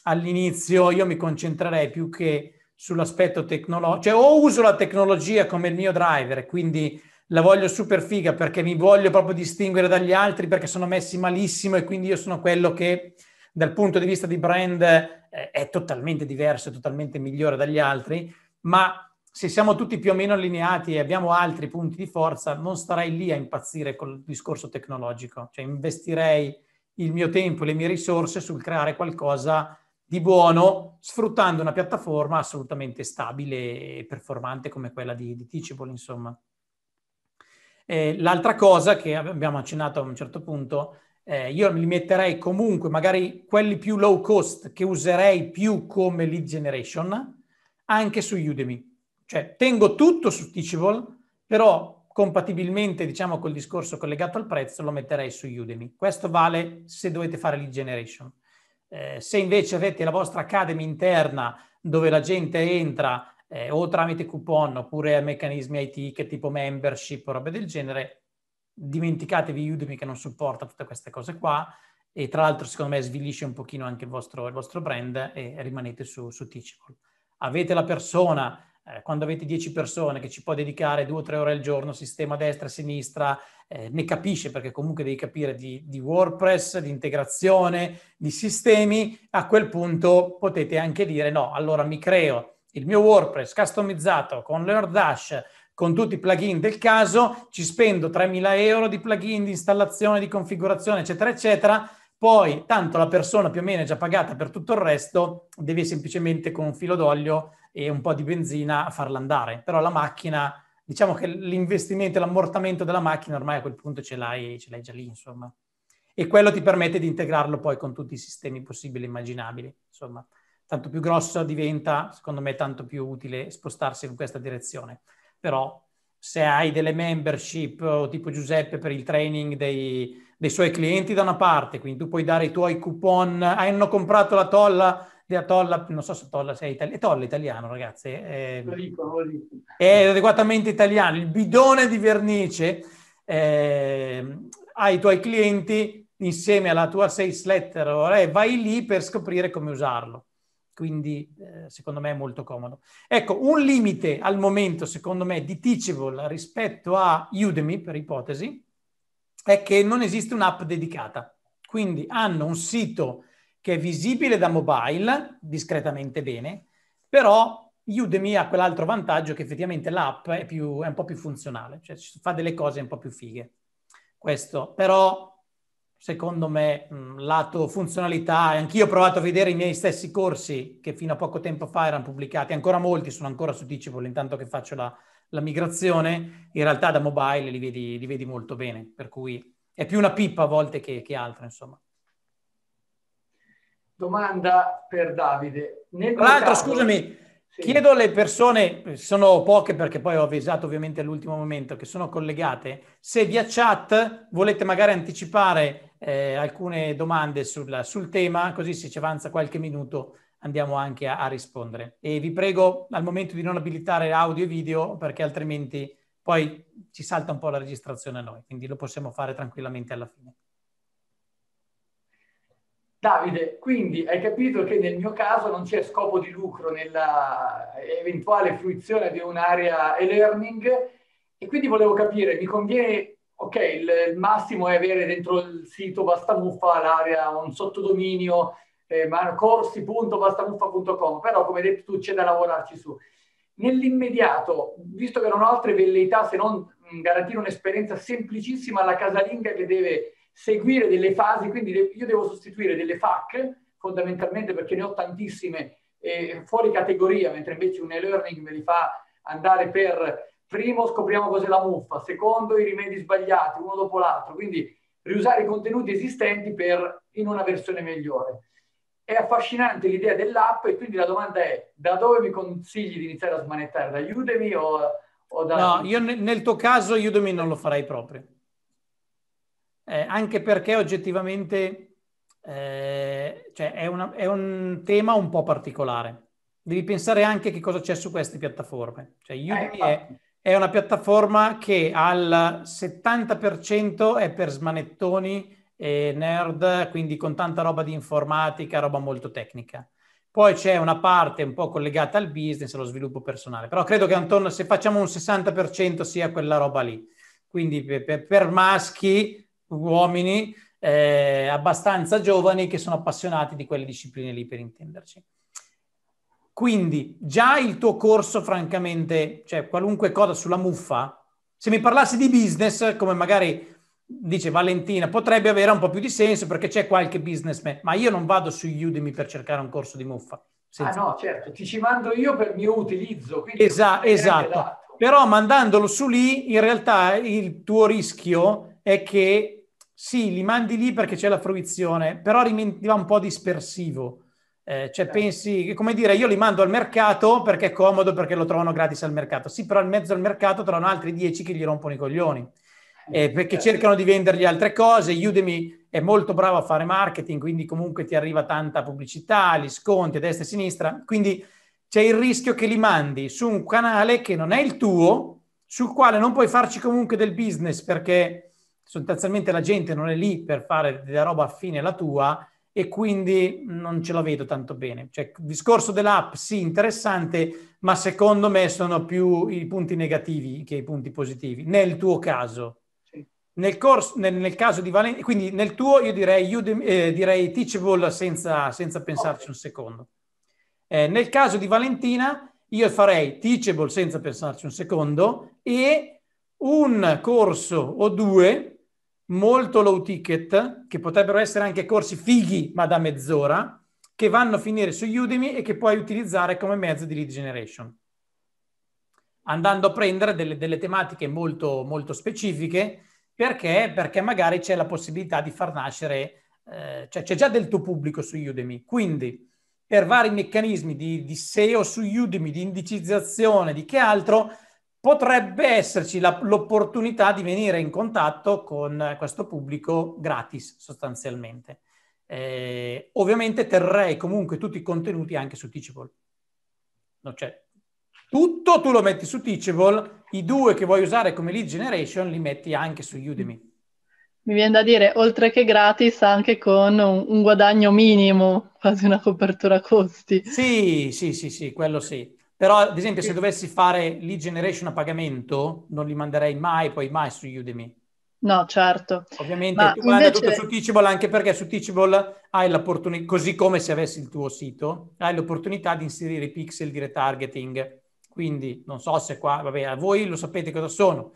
Speaker 1: all'inizio io mi concentrerei più che sull'aspetto tecnologico, cioè o uso la tecnologia come il mio driver, quindi la voglio super figa perché mi voglio proprio distinguere dagli altri perché sono messi malissimo e quindi io sono quello che dal punto di vista di brand eh, è totalmente diverso, è totalmente migliore dagli altri, ma se siamo tutti più o meno allineati e abbiamo altri punti di forza, non starei lì a impazzire col discorso tecnologico, cioè investirei il mio tempo e le mie risorse sul creare qualcosa di buono sfruttando una piattaforma assolutamente stabile e performante come quella di, di Teachable, insomma. E l'altra cosa che abbiamo accennato a un certo punto, eh, io li metterei comunque, magari quelli più low cost che userei più come lead generation, anche su Udemy. Cioè tengo tutto su Teachable, però compatibilmente diciamo col discorso collegato al prezzo lo metterei su Udemy. Questo vale se dovete fare lead generation. Eh, se invece avete la vostra academy interna dove la gente entra eh, o tramite coupon oppure meccanismi IT che tipo membership o roba del genere, dimenticatevi Udemy che non supporta tutte queste cose qua e tra l'altro secondo me svilisce un pochino anche il vostro, il vostro brand e rimanete su, su Teachable. Avete la persona eh, quando avete 10 persone che ci può dedicare 2 o 3 ore al giorno, sistema destra, e sinistra, eh, ne capisce perché comunque devi capire di, di, WordPress, di integrazione, di sistemi, a quel punto potete anche dire no, allora mi creo il mio WordPress customizzato con Leonard Dash, con tutti i plugin del caso, ci spendo 3.000 euro di plugin, di installazione, di configurazione, eccetera, eccetera, poi, tanto la persona più o meno è già pagata per tutto il resto, devi semplicemente con un filo d'olio e un po' di benzina farla andare. Però la macchina, diciamo che l'investimento e l'ammortamento della macchina ormai a quel punto ce l'hai, ce l'hai già lì, insomma. E quello ti permette di integrarlo poi con tutti i sistemi possibili e immaginabili, insomma. Tanto più grosso diventa, secondo me, tanto più utile spostarsi in questa direzione. Però se hai delle membership tipo Giuseppe per il training dei, dei suoi clienti da una parte, quindi tu puoi dare i tuoi coupon, hanno comprato la tolla della tolla, non so se tolla sei italiano, tolla italiano ragazzi, ehm, è, è, adeguatamente italiano, il bidone di vernice eh, ai tuoi clienti insieme alla tua sales letter e vai lì per scoprire come usarlo. Quindi eh, secondo me è molto comodo. Ecco, un limite al momento secondo me di Teachable rispetto a Udemy per ipotesi è che non esiste un'app dedicata. Quindi hanno un sito che è visibile da mobile discretamente bene, però Udemy ha quell'altro vantaggio che effettivamente l'app è, più, è un po' più funzionale, cioè fa delle cose un po' più fighe. Questo, però, secondo me, mm, lato funzionalità, anch'io ho provato a vedere i miei stessi corsi che fino a poco tempo fa erano pubblicati, ancora molti sono ancora su Teachable, intanto che faccio la, la migrazione, in realtà da mobile li vedi, li vedi molto bene, per cui è più una pippa a volte che, che altro, insomma.
Speaker 2: Domanda per Davide. Nel Tra l'altro, caso... scusami,
Speaker 1: sì. chiedo alle persone, sono poche perché poi ho avvisato ovviamente all'ultimo momento, che sono collegate, se via chat volete magari anticipare eh, alcune domande sul, sul tema, così se ci avanza qualche minuto andiamo anche a, a, rispondere. E vi prego al momento di non abilitare audio e video perché altrimenti poi ci salta un po' la registrazione a noi, quindi lo possiamo fare tranquillamente alla fine.
Speaker 2: Davide, quindi hai capito che nel mio caso non c'è scopo di lucro nella eventuale fruizione di un'area e-learning e quindi volevo capire, mi conviene, ok, il, il massimo è avere dentro il sito Basta Muffa l'area, un sottodominio, eh, corsi.bastamuffa.com, però come detto tu c'è da lavorarci su. Nell'immediato, visto che non ho altre velleità se non mh, garantire un'esperienza semplicissima alla casalinga che deve seguire delle fasi, quindi de- io devo sostituire delle FAC fondamentalmente perché ne ho tantissime eh, fuori categoria, mentre invece un e-learning me li fa andare per primo scopriamo cos'è la muffa, secondo i rimedi sbagliati uno dopo l'altro, quindi riusare i contenuti esistenti per, in una versione migliore è affascinante l'idea dell'app e quindi la domanda è da dove mi consigli di iniziare a smanettare? Da Udemy o, o da... No,
Speaker 1: io nel tuo caso Udemy non lo farei proprio. Eh, anche perché oggettivamente eh, cioè è, una, è, un tema un po' particolare. Devi pensare anche che cosa c'è su queste piattaforme. Cioè, eh, Udemy eh, è, è una piattaforma che al 70% è per smanettoni e nerd, quindi con tanta roba di informatica, roba molto tecnica. Poi c'è una parte un po' collegata al business, allo sviluppo personale, però credo che intorno, se facciamo un 60% sia quella roba lì. Quindi per, per maschi, uomini eh, abbastanza giovani che sono appassionati di quelle discipline lì, per intenderci. Quindi già il tuo corso, francamente, cioè qualunque cosa sulla muffa, se mi parlassi di business, come magari dice Valentina, potrebbe avere un po' più di senso perché c'è qualche businessman, ma io non vado su Udemy per cercare un corso di muffa. Ah, Senza... Ah no,
Speaker 2: certo, ti ci mando io per il mio utilizzo. Esa- esatto,
Speaker 1: però mandandolo su lì in realtà il tuo rischio è che sì, li mandi lì perché c'è la fruizione, però diventa un po' dispersivo. Eh, cioè, certo. pensi, come dire, io li mando al mercato perché è comodo, perché lo trovano gratis al mercato. Sì, però in mezzo al mercato trovano altri 10 che gli rompono i coglioni eh, perché cercano di vendergli altre cose. Udemy è molto bravo a fare marketing, quindi comunque ti arriva tanta pubblicità, gli sconti a destra e a sinistra. Quindi c'è il rischio che li mandi su un canale che non è il tuo, sul quale non puoi farci comunque del business perché sostanzialmente la gente non è lì per fare della roba affine alla tua e quindi non ce la vedo tanto bene. Cioè, il discorso dell'app sì, interessante, ma secondo me sono più i punti negativi che i punti positivi, nel tuo caso. Nel, corso, nel, nel caso di Valentina, quindi nel tuo io direi, Udemy, eh, direi Teachable senza, senza pensarci okay. un secondo. Eh, nel caso di Valentina io farei Teachable senza pensarci un secondo e un corso o due molto low ticket, che potrebbero essere anche corsi fighi ma da mezz'ora, che vanno a finire su Udemy e che puoi utilizzare come mezzo di lead generation. Andando a prendere delle, delle tematiche molto, molto specifiche, perché? Perché magari c'è la possibilità di far nascere, eh, cioè c'è già del tuo pubblico su Udemy, quindi per vari meccanismi di, di SEO su Udemy, di indicizzazione, di che altro, potrebbe esserci la, l'opportunità di venire in contatto con questo pubblico gratis sostanzialmente. Eh, ovviamente terrei comunque tutti i contenuti anche su Teachable. No, cioè, tutto tu lo metti su Teachable, i due che vuoi usare come lead generation li metti anche su Udemy.
Speaker 3: Mi viene da dire, oltre che gratis, anche con un, un guadagno minimo, quasi una copertura
Speaker 1: costi. Sì, sì, sì, sì, quello sì. Però, ad esempio, se dovessi fare lead generation a pagamento, non li manderei mai, poi mai su Udemy.
Speaker 3: No, certo.
Speaker 1: Ovviamente Ma tu invece... tutto su Teachable anche perché su Teachable hai l'opportunità, così come se avessi il tuo sito, hai l'opportunità di inserire i pixel di retargeting quindi non so se qua, vabbè, a voi lo sapete cosa sono.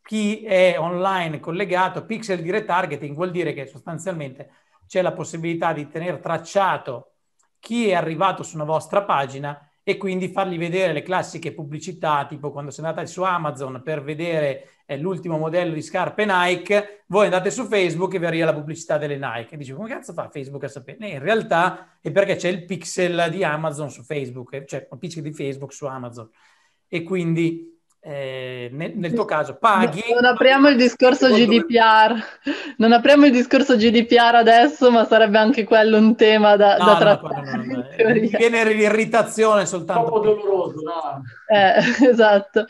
Speaker 1: Chi è online collegato, pixel di retargeting vuol dire che sostanzialmente c'è la possibilità di tenere tracciato chi è arrivato su una vostra pagina e quindi fargli vedere le classiche pubblicità, tipo quando sei andata su Amazon per vedere eh, l'ultimo modello di scarpe Nike, voi andate su Facebook e vi arriva la pubblicità delle Nike. E dici, come cazzo fa Facebook a sapere? Eh, in realtà è perché c'è il pixel di Amazon su Facebook, eh, cioè il pixel di Facebook su Amazon. E quindi eh, nel, nel, tuo caso paghi... Non
Speaker 3: apriamo il discorso GDPR, non apriamo il discorso GDPR adesso, ma sarebbe anche quello un tema da, no, da trattare.
Speaker 1: No, no, Viene l'irritazione soltanto. Troppo doloroso, no?
Speaker 3: Eh, esatto.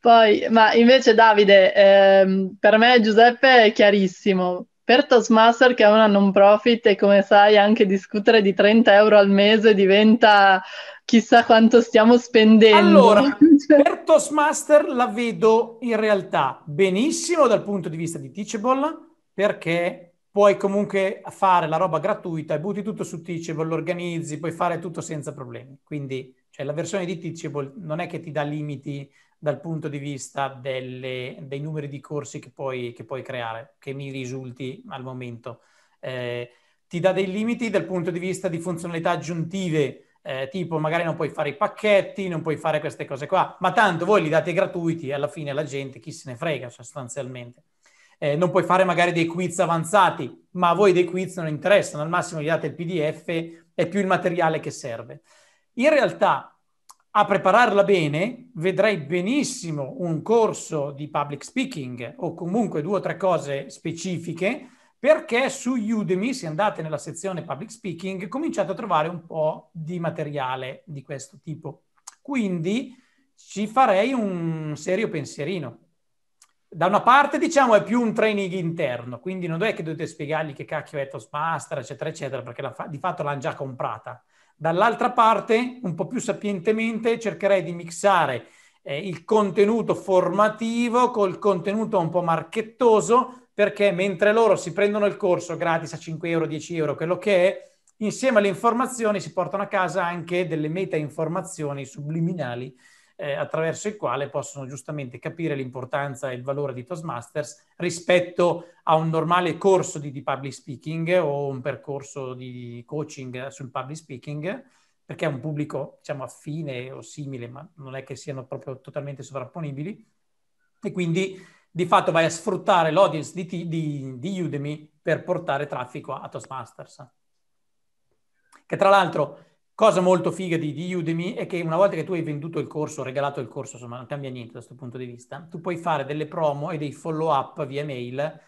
Speaker 3: Poi, ma invece Davide, ehm, per me Giuseppe è chiarissimo. Per Toastmaster, che è una non profit e come sai anche discutere di 30 euro al mese diventa chissà quanto stiamo spendendo. Allora,
Speaker 1: per Toastmaster la vedo in realtà benissimo dal punto di vista di Teachable, perché puoi comunque fare la roba gratuita e butti tutto su Teachable, lo organizzi, puoi fare tutto senza problemi. Quindi cioè, la versione di Teachable non è che ti dà limiti dal punto di vista delle, dei numeri di corsi che puoi, che puoi, creare, che mi risulti al momento. Eh, ti dà dei limiti dal punto di vista di funzionalità aggiuntive eh, tipo magari non puoi fare i pacchetti, non puoi fare queste cose qua, ma tanto voi li date gratuiti e alla fine la gente chi se ne frega sostanzialmente. Eh, non puoi fare magari dei quiz avanzati, ma a voi dei quiz non interessano, al massimo gli date il PDF e più il materiale che serve. In realtà, a prepararla bene, vedrei benissimo un corso di public speaking o comunque due o tre cose specifiche perché su Udemy, se andate nella sezione public speaking, cominciate a trovare un po' di materiale di questo tipo. Quindi ci farei un serio pensierino. Da una parte, diciamo, è più un training interno, quindi non è che dovete spiegargli che cacchio è Toastmaster, eccetera, eccetera, perché fa- di fatto l'hanno già comprata. Dall'altra parte, un po' più sapientemente, cercherei di mixare eh, il contenuto formativo col contenuto un po' marchettoso perché mentre loro si prendono il corso gratis a 5 euro, 10 euro, quello che è, insieme alle informazioni si portano a casa anche delle meta informazioni subliminali eh, attraverso il quale possono giustamente capire l'importanza e il valore di Toastmasters rispetto a un normale corso di, di public speaking o un percorso di coaching sul public speaking, perché è un pubblico diciamo affine o simile, ma non è che siano proprio totalmente sovrapponibili. E quindi di fatto vai a sfruttare l'audience di, di, di Udemy per portare traffico a Toastmasters. Che tra l'altro, cosa molto figa di, di, Udemy è che una volta che tu hai venduto il corso, regalato il corso, insomma non cambia niente da questo punto di vista, tu puoi fare delle promo e dei follow up via mail.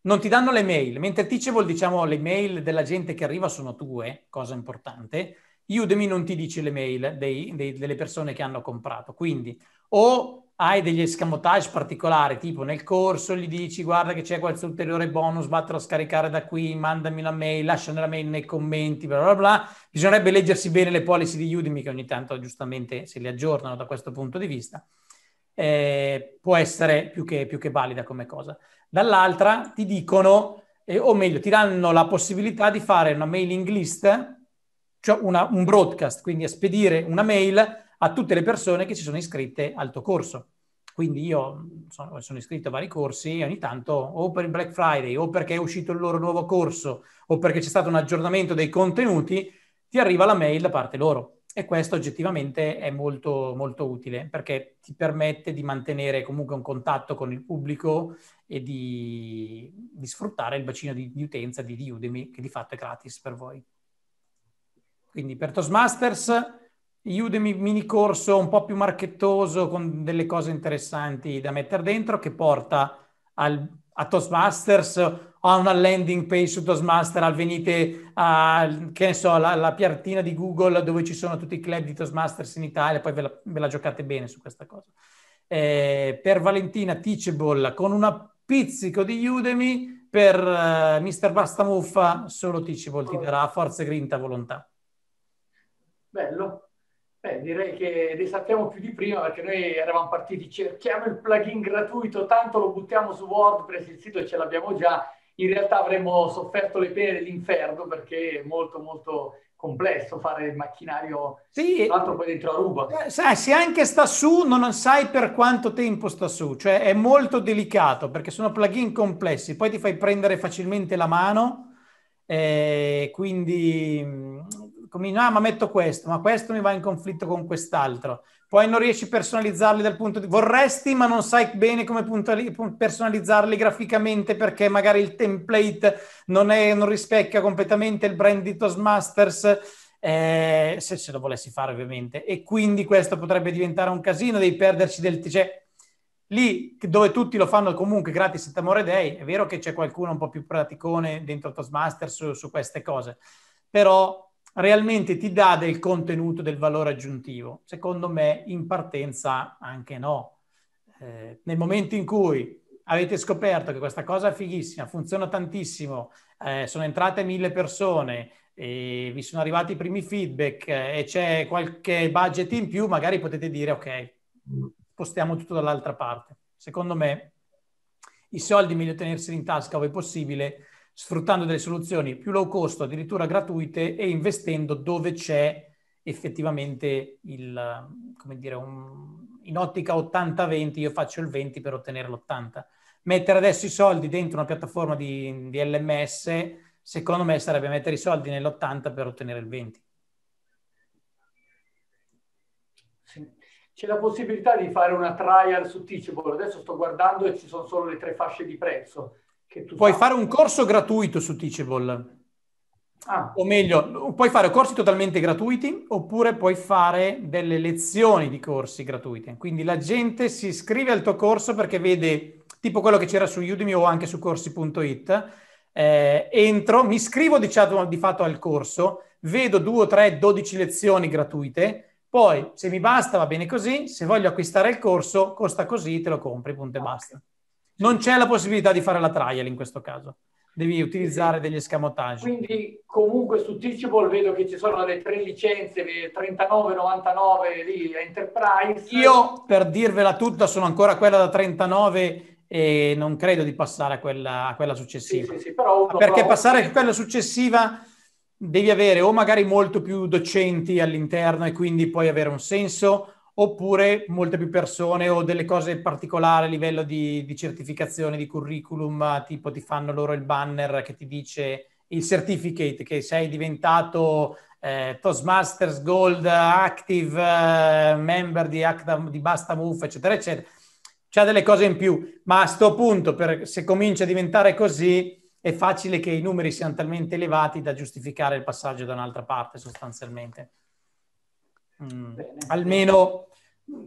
Speaker 1: Non ti danno le mail, mentre Teachable, diciamo, le mail della gente che arriva sono tue, cosa importante. Udemy non ti dice le mail dei, dei, delle persone che hanno comprato. Quindi o hai degli escamotage particolari, tipo nel corso gli dici guarda che c'è qualche ulteriore bonus, vattelo a scaricare da qui, mandami una mail, lascia nella mail nei commenti, bla bla bla. Bisognerebbe leggersi bene le policy di Udemy che ogni tanto giustamente se le aggiornano da questo punto di vista. Eh, può essere più che, più che, valida come cosa. Dall'altra ti dicono, eh, o meglio, ti danno la possibilità di fare una mailing list, cioè una, un broadcast, quindi a spedire una mail a tutte le persone che si sono iscritte al tuo corso. Quindi io mm, sono, sono, iscritto a vari corsi e ogni tanto o per il Black Friday o perché è uscito il loro nuovo corso o perché c'è stato un aggiornamento dei contenuti, ti arriva la mail da parte loro. E questo oggettivamente è molto, molto utile perché ti permette di mantenere comunque un contatto con il pubblico e di, di sfruttare il bacino di, di utenza di Udemy che di fatto è gratis per voi. Quindi per Toastmasters Udemy mini corso un po' più marchettoso con delle cose interessanti da mettere dentro che porta al, a Toastmasters o a una landing page su Toastmasters, al venite a, che ne so, la, la, piartina di Google dove ci sono tutti i club di Toastmasters in Italia, poi ve la, ve la giocate bene su questa cosa. Eh, per Valentina Teachable con un pizzico di Udemy, per uh, Mister Bastamuffa solo Teachable ti darà forza e grinta volontà.
Speaker 2: Bello, Beh, direi che ne sappiamo più di prima perché noi eravamo partiti, cerchiamo il plugin gratuito, tanto lo buttiamo su WordPress, il sito ce l'abbiamo già. In realtà avremmo sofferto le pene dell'inferno perché è molto molto complesso fare il macchinario, sì, tra l'altro poi dentro a ruba.
Speaker 1: Eh, sai, se anche sta su, non sai per quanto tempo sta su, cioè è molto delicato perché sono plugin complessi, poi ti fai prendere facilmente la mano, eh, quindi mm, cominci, ah, ma metto questo, ma questo mi va in conflitto con quest'altro. Poi non riesci a personalizzarli dal punto di vorresti, ma non sai bene come puntali... personalizzarli graficamente perché magari il template non, è... non rispecchia completamente il brand di Toastmasters. Eh, se ce lo volessi fare ovviamente e quindi questo potrebbe diventare un casino devi perderci del cioè, lì dove tutti lo fanno comunque gratis et amore dei, è vero che c'è qualcuno un po' più praticone dentro Toastmasters su, su, queste cose, però realmente ti dà del contenuto, del valore aggiuntivo? Secondo me in partenza anche no. Eh, nel momento in cui avete scoperto che questa cosa è fighissima, funziona tantissimo, eh, sono entrate mille persone, vi sono arrivati i primi feedback eh, e c'è qualche budget in più, magari potete dire ok, spostiamo tutto dall'altra parte. Secondo me i soldi meglio tenerseli in tasca ove possibile sfruttando delle soluzioni più low cost, addirittura gratuite, e investendo dove c'è effettivamente il, come dire, un, in ottica 80-20, io faccio il 20 per ottenere l'80. Mettere adesso i soldi dentro una piattaforma di, di LMS, secondo me sarebbe mettere i soldi nell'80 per ottenere il 20.
Speaker 2: c'è la possibilità di fare una trial su Teachable. Adesso sto guardando e ci sono solo le tre fasce di prezzo tu Puoi fai. fare un
Speaker 1: corso gratuito su Teachable.
Speaker 2: Ah. O meglio,
Speaker 1: puoi fare corsi totalmente gratuiti oppure puoi fare delle lezioni di corsi gratuiti. Quindi la gente si iscrive al tuo corso perché vede, tipo quello che c'era su Udemy o anche su corsi.it, eh, entro, mi iscrivo diciamo, di fatto al corso, vedo 2, 3, 12 lezioni gratuite, poi se mi basta va bene così, se voglio acquistare il corso costa così, te lo compri, punto e basta non c'è la possibilità di fare la trial in questo caso. Devi utilizzare degli escamotaggi.
Speaker 2: Quindi comunque su Teachable vedo che ci sono le tre licenze 39,99 lì Enterprise.
Speaker 1: Io per dirvela tutta sono ancora quella da 39 e non credo di passare a quella, a quella successiva. Sì,
Speaker 2: sì, sì, Perché però...
Speaker 1: passare a quella successiva devi avere o magari molto più docenti all'interno e quindi puoi avere un senso oppure molte più persone o delle cose particolari a livello di, di, certificazione, di curriculum, eh, tipo ti fanno loro il banner che ti dice il certificate che sei diventato eh, Toastmasters Gold Active eh, member di, Acta, di Basta Move, eccetera, eccetera. C'è delle cose in più, ma a sto punto, per, se comincia a diventare così, è facile che i numeri siano talmente elevati da giustificare il passaggio da un'altra parte sostanzialmente. Mm. Almeno mm,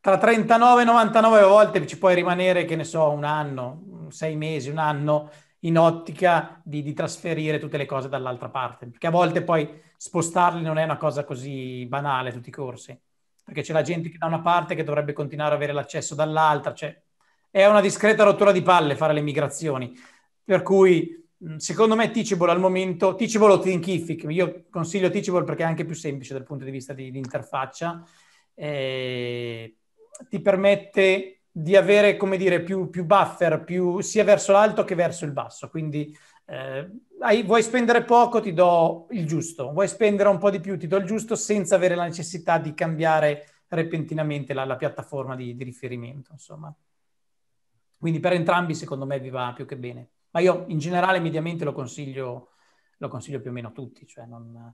Speaker 1: tra 39 e 99 volte ci puoi rimanere, che ne so, un anno, mm, sei mesi, un anno, in ottica di, di trasferire tutte le cose dall'altra parte. Perché a volte poi spostarli non è una cosa così banale tutti i corsi. Perché c'è la gente che da una parte che dovrebbe continuare ad avere l'accesso dall'altra, cioè è una discreta rottura di palle fare le migrazioni. Per cui Mm, secondo me Teachable al momento, Teachable o Thinkific, io consiglio Teachable perché è anche più semplice dal punto di vista di, di interfaccia, eh, ti permette di avere, come dire, più, più buffer, più, sia verso l'alto che verso il basso, quindi eh, hai, vuoi spendere poco, ti do il giusto, vuoi spendere un po' di più, ti do il giusto senza avere la necessità di cambiare repentinamente la, la piattaforma di, di riferimento, insomma. Quindi per entrambi secondo me vi va più che bene ma io in generale mediamente lo consiglio, lo consiglio più o meno a tutti, cioè non,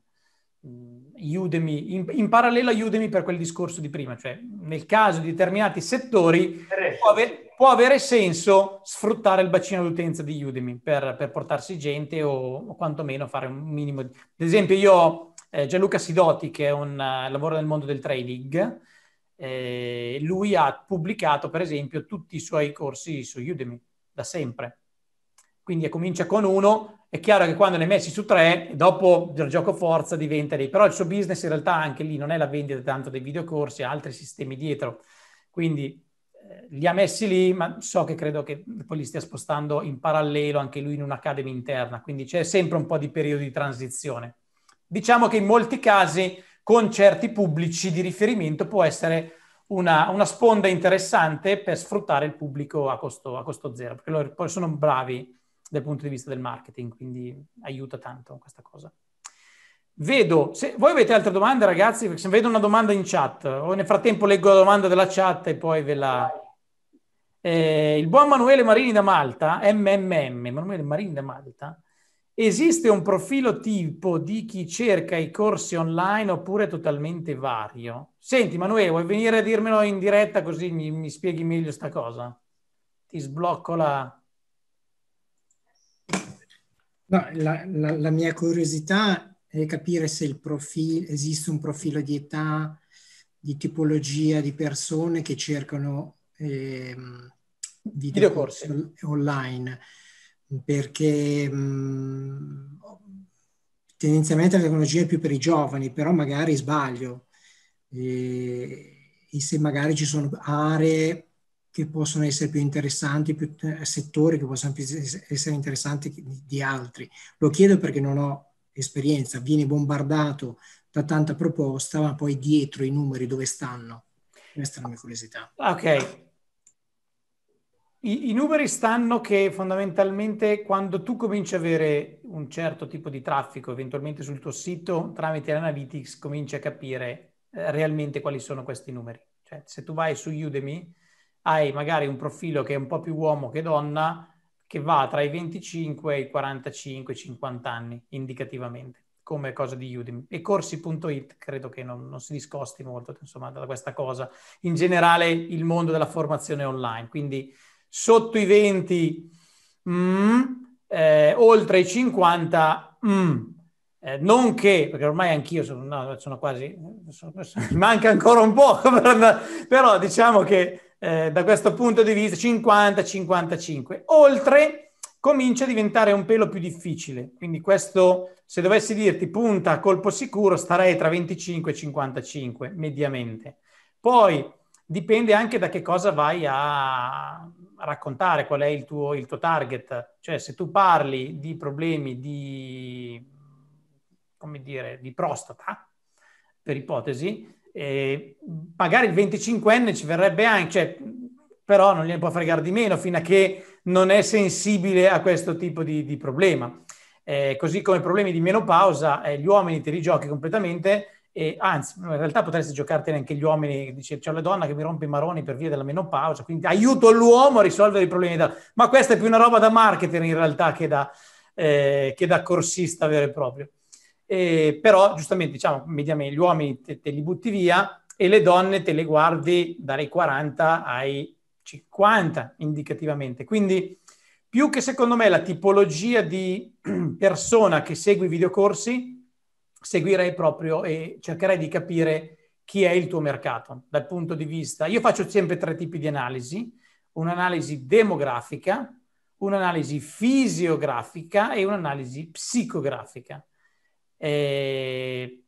Speaker 1: mm, Udemy, in, in, parallelo aiutami per quel discorso di prima, cioè nel caso di determinati settori può, ave, può avere senso sfruttare il bacino d'utenza di Udemy per, per portarsi gente o, o, quantomeno fare un minimo. Di... Ad esempio io, eh, Gianluca Sidoti, che è un uh, eh, lavoro nel mondo del trading, eh, lui ha pubblicato per esempio tutti i suoi corsi su Udemy da sempre quindi eh, comincia con uno, è chiaro che quando ne messi su tre, dopo il gioco forza diventa lì, però il suo business in realtà anche lì non è la vendita tanto dei videocorsi, ha altri sistemi dietro, quindi eh, li ha messi lì, ma so che credo che poi li stia spostando in parallelo anche lui in un'academy interna, quindi c'è sempre un po' di periodo di transizione. Diciamo che in molti casi con certi pubblici di riferimento può essere una, una sponda interessante per sfruttare il pubblico a costo, a costo zero, perché loro poi sono bravi dal punto di vista del marketing, quindi aiuta tanto questa cosa. Vedo, se voi avete altre domande ragazzi, se vedo una domanda in chat, o nel frattempo leggo la domanda della chat e poi ve la... Eh, il buon Manuele Marini da Malta, MMM, Manuele Marini da Malta, esiste un profilo tipo di chi cerca i corsi online oppure totalmente vario? Senti Manuele, vuoi venire a dirmelo in diretta così mi, mi spieghi meglio sta cosa? Ti sblocco la... No, la, la, la, mia curiosità è capire se profilo, esiste un profilo di età, di tipologia di persone che cercano eh, videocorsi video online, perché mh, mhmm, tendenzialmente la tecnologia è più per i giovani, però magari sbaglio. E, e se magari ci sono aree che possono essere più interessanti, più, eh, settori che possono essere interessanti di altri. Lo chiedo perché non ho esperienza, viene bombardato da tanta proposta, ma poi dietro i numeri dove stanno? Questa è la mia curiosità. Ok. I, I, numeri stanno che fondamentalmente quando tu cominci ad avere un certo tipo di traffico eventualmente sul tuo sito tramite l'analytics cominci a capire eh, realmente quali sono questi numeri. Cioè, se tu vai su Udemy, hai magari un profilo che è un po' più uomo che donna, che va tra i 25 e i 45, 50 anni indicativamente, come cosa di Udemy. E corsi.it credo che non, non si discosti molto insomma, da questa cosa. In generale il mondo della formazione online, quindi sotto i 20, mm, eh, oltre i 50, mm, eh, non che, perché ormai anch'io sono, no, sono quasi, sono, sono, manca ancora un po', però diciamo che eh, da questo punto di vista 50-55. Oltre comincia a diventare un pelo più difficile, quindi questo, se dovessi dirti punta a colpo sicuro, starei tra 25 e 55 mediamente. Poi dipende anche da che cosa vai a raccontare, qual è il tuo, il tuo target, cioè se tu parli di problemi di, come dire, di prostata, per ipotesi, e magari il 25enne ci verrebbe anche, cioè, però non gliene può fregare di meno fino a che non è sensibile a questo tipo di, di problema. Eh, così come i problemi di menopausa, eh, gli uomini te li giochi completamente, e, anzi, in realtà potresti giocartene anche gli uomini, dice c'è la donna che mi rompe i maroni per via della menopausa, quindi aiuto l'uomo a risolvere i problemi. Da... Ma questa è più una roba da marketer in realtà che da, eh, che da corsista vero e proprio eh, però giustamente diciamo, mediamente gli uomini te, te, li butti via e le donne te le guardi dai 40 ai 50 indicativamente. Quindi più che secondo me la tipologia di persona che segui i videocorsi, seguirei proprio e cercherei di capire chi è il tuo mercato dal punto di vista. Io faccio sempre tre tipi di analisi, un'analisi demografica, un'analisi fisiografica e un'analisi psicografica. Eh,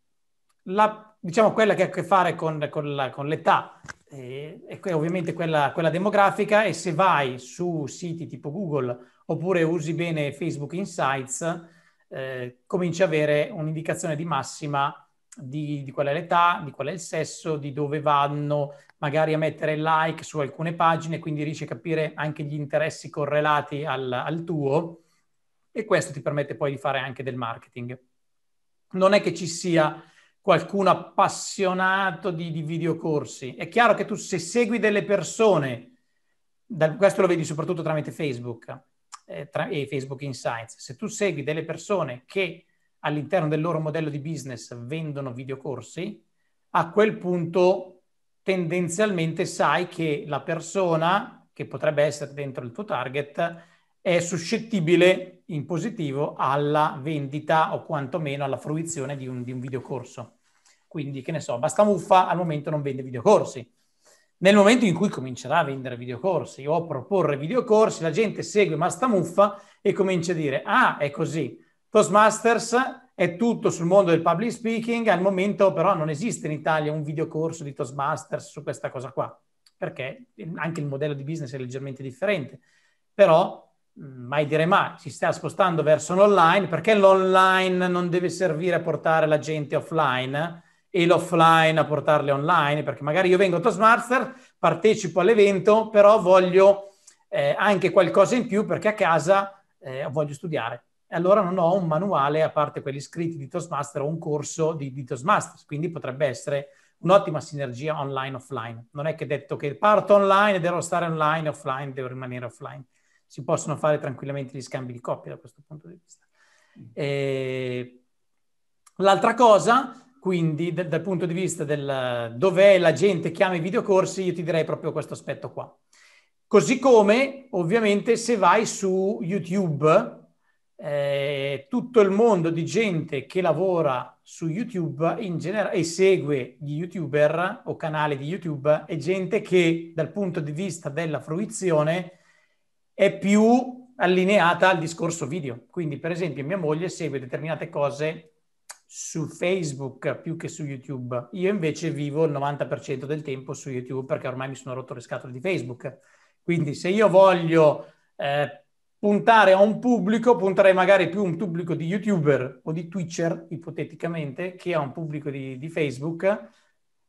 Speaker 1: la, diciamo quella che ha a che fare con, con, la, con l'età eh, è ovviamente quella, quella, demografica e se vai su siti tipo Google oppure usi bene Facebook Insights eh, cominci a avere un'indicazione di massima di, di, qual è l'età, di qual è il sesso, di dove vanno magari a mettere like su alcune pagine, quindi riesci a capire anche gli interessi correlati al, al tuo e questo ti permette poi di fare anche del marketing non è che ci sia qualcuno appassionato di, di videocorsi. È chiaro che tu se segui delle persone, da, questo lo vedi soprattutto tramite Facebook eh, tra, e Facebook Insights, se tu segui delle persone che all'interno del loro modello di business vendono videocorsi, a quel punto tendenzialmente sai che la persona che potrebbe essere dentro il tuo target è suscettibile in positivo alla vendita o quantomeno alla fruizione di un, di un videocorso. Quindi, che ne so, Basta Muffa al momento non vende videocorsi. Nel momento in cui comincerà a vendere videocorsi o a proporre videocorsi, la gente segue Basta Muffa e comincia a dire, ah, è così, Toastmasters è tutto sul mondo del public speaking, al momento però non esiste in Italia un videocorso di Toastmasters su questa cosa qua, perché anche il modello di business è leggermente differente. Però Mm, mai dire mai, si sta spostando verso l'online, perché l'online non deve servire a portare la gente offline e l'offline a portarle online, perché magari io vengo a Toastmaster, partecipo all'evento, però voglio eh, anche qualcosa in più perché a casa eh, voglio studiare. E allora non ho un manuale, a parte quelli scritti di Toastmaster, o un corso di, di Toastmaster, quindi potrebbe essere un'ottima sinergia online-offline. Non è che detto che parto online e devo stare online, offline, devo rimanere offline si possono fare tranquillamente gli scambi di coppia da questo punto di vista. Mm. E l'altra cosa, quindi, d- dal punto di vista del dov'è la gente che ama i videocorsi, io ti direi proprio questo aspetto qua. Così come, ovviamente, se vai su YouTube, eh, tutto il mondo di gente che lavora su YouTube in generale e segue gli youtuber o canali di YouTube è gente che dal punto di vista della fruizione è più allineata al discorso video. Quindi, per esempio, mia moglie segue determinate cose su Facebook più che su YouTube. Io invece vivo il 90% del tempo su YouTube perché ormai mi sono rotto le scatole di Facebook. Quindi se io voglio eh, puntare a un pubblico, punterei magari più a un pubblico di YouTuber o di Twitcher, ipoteticamente, che a un pubblico di, di Facebook.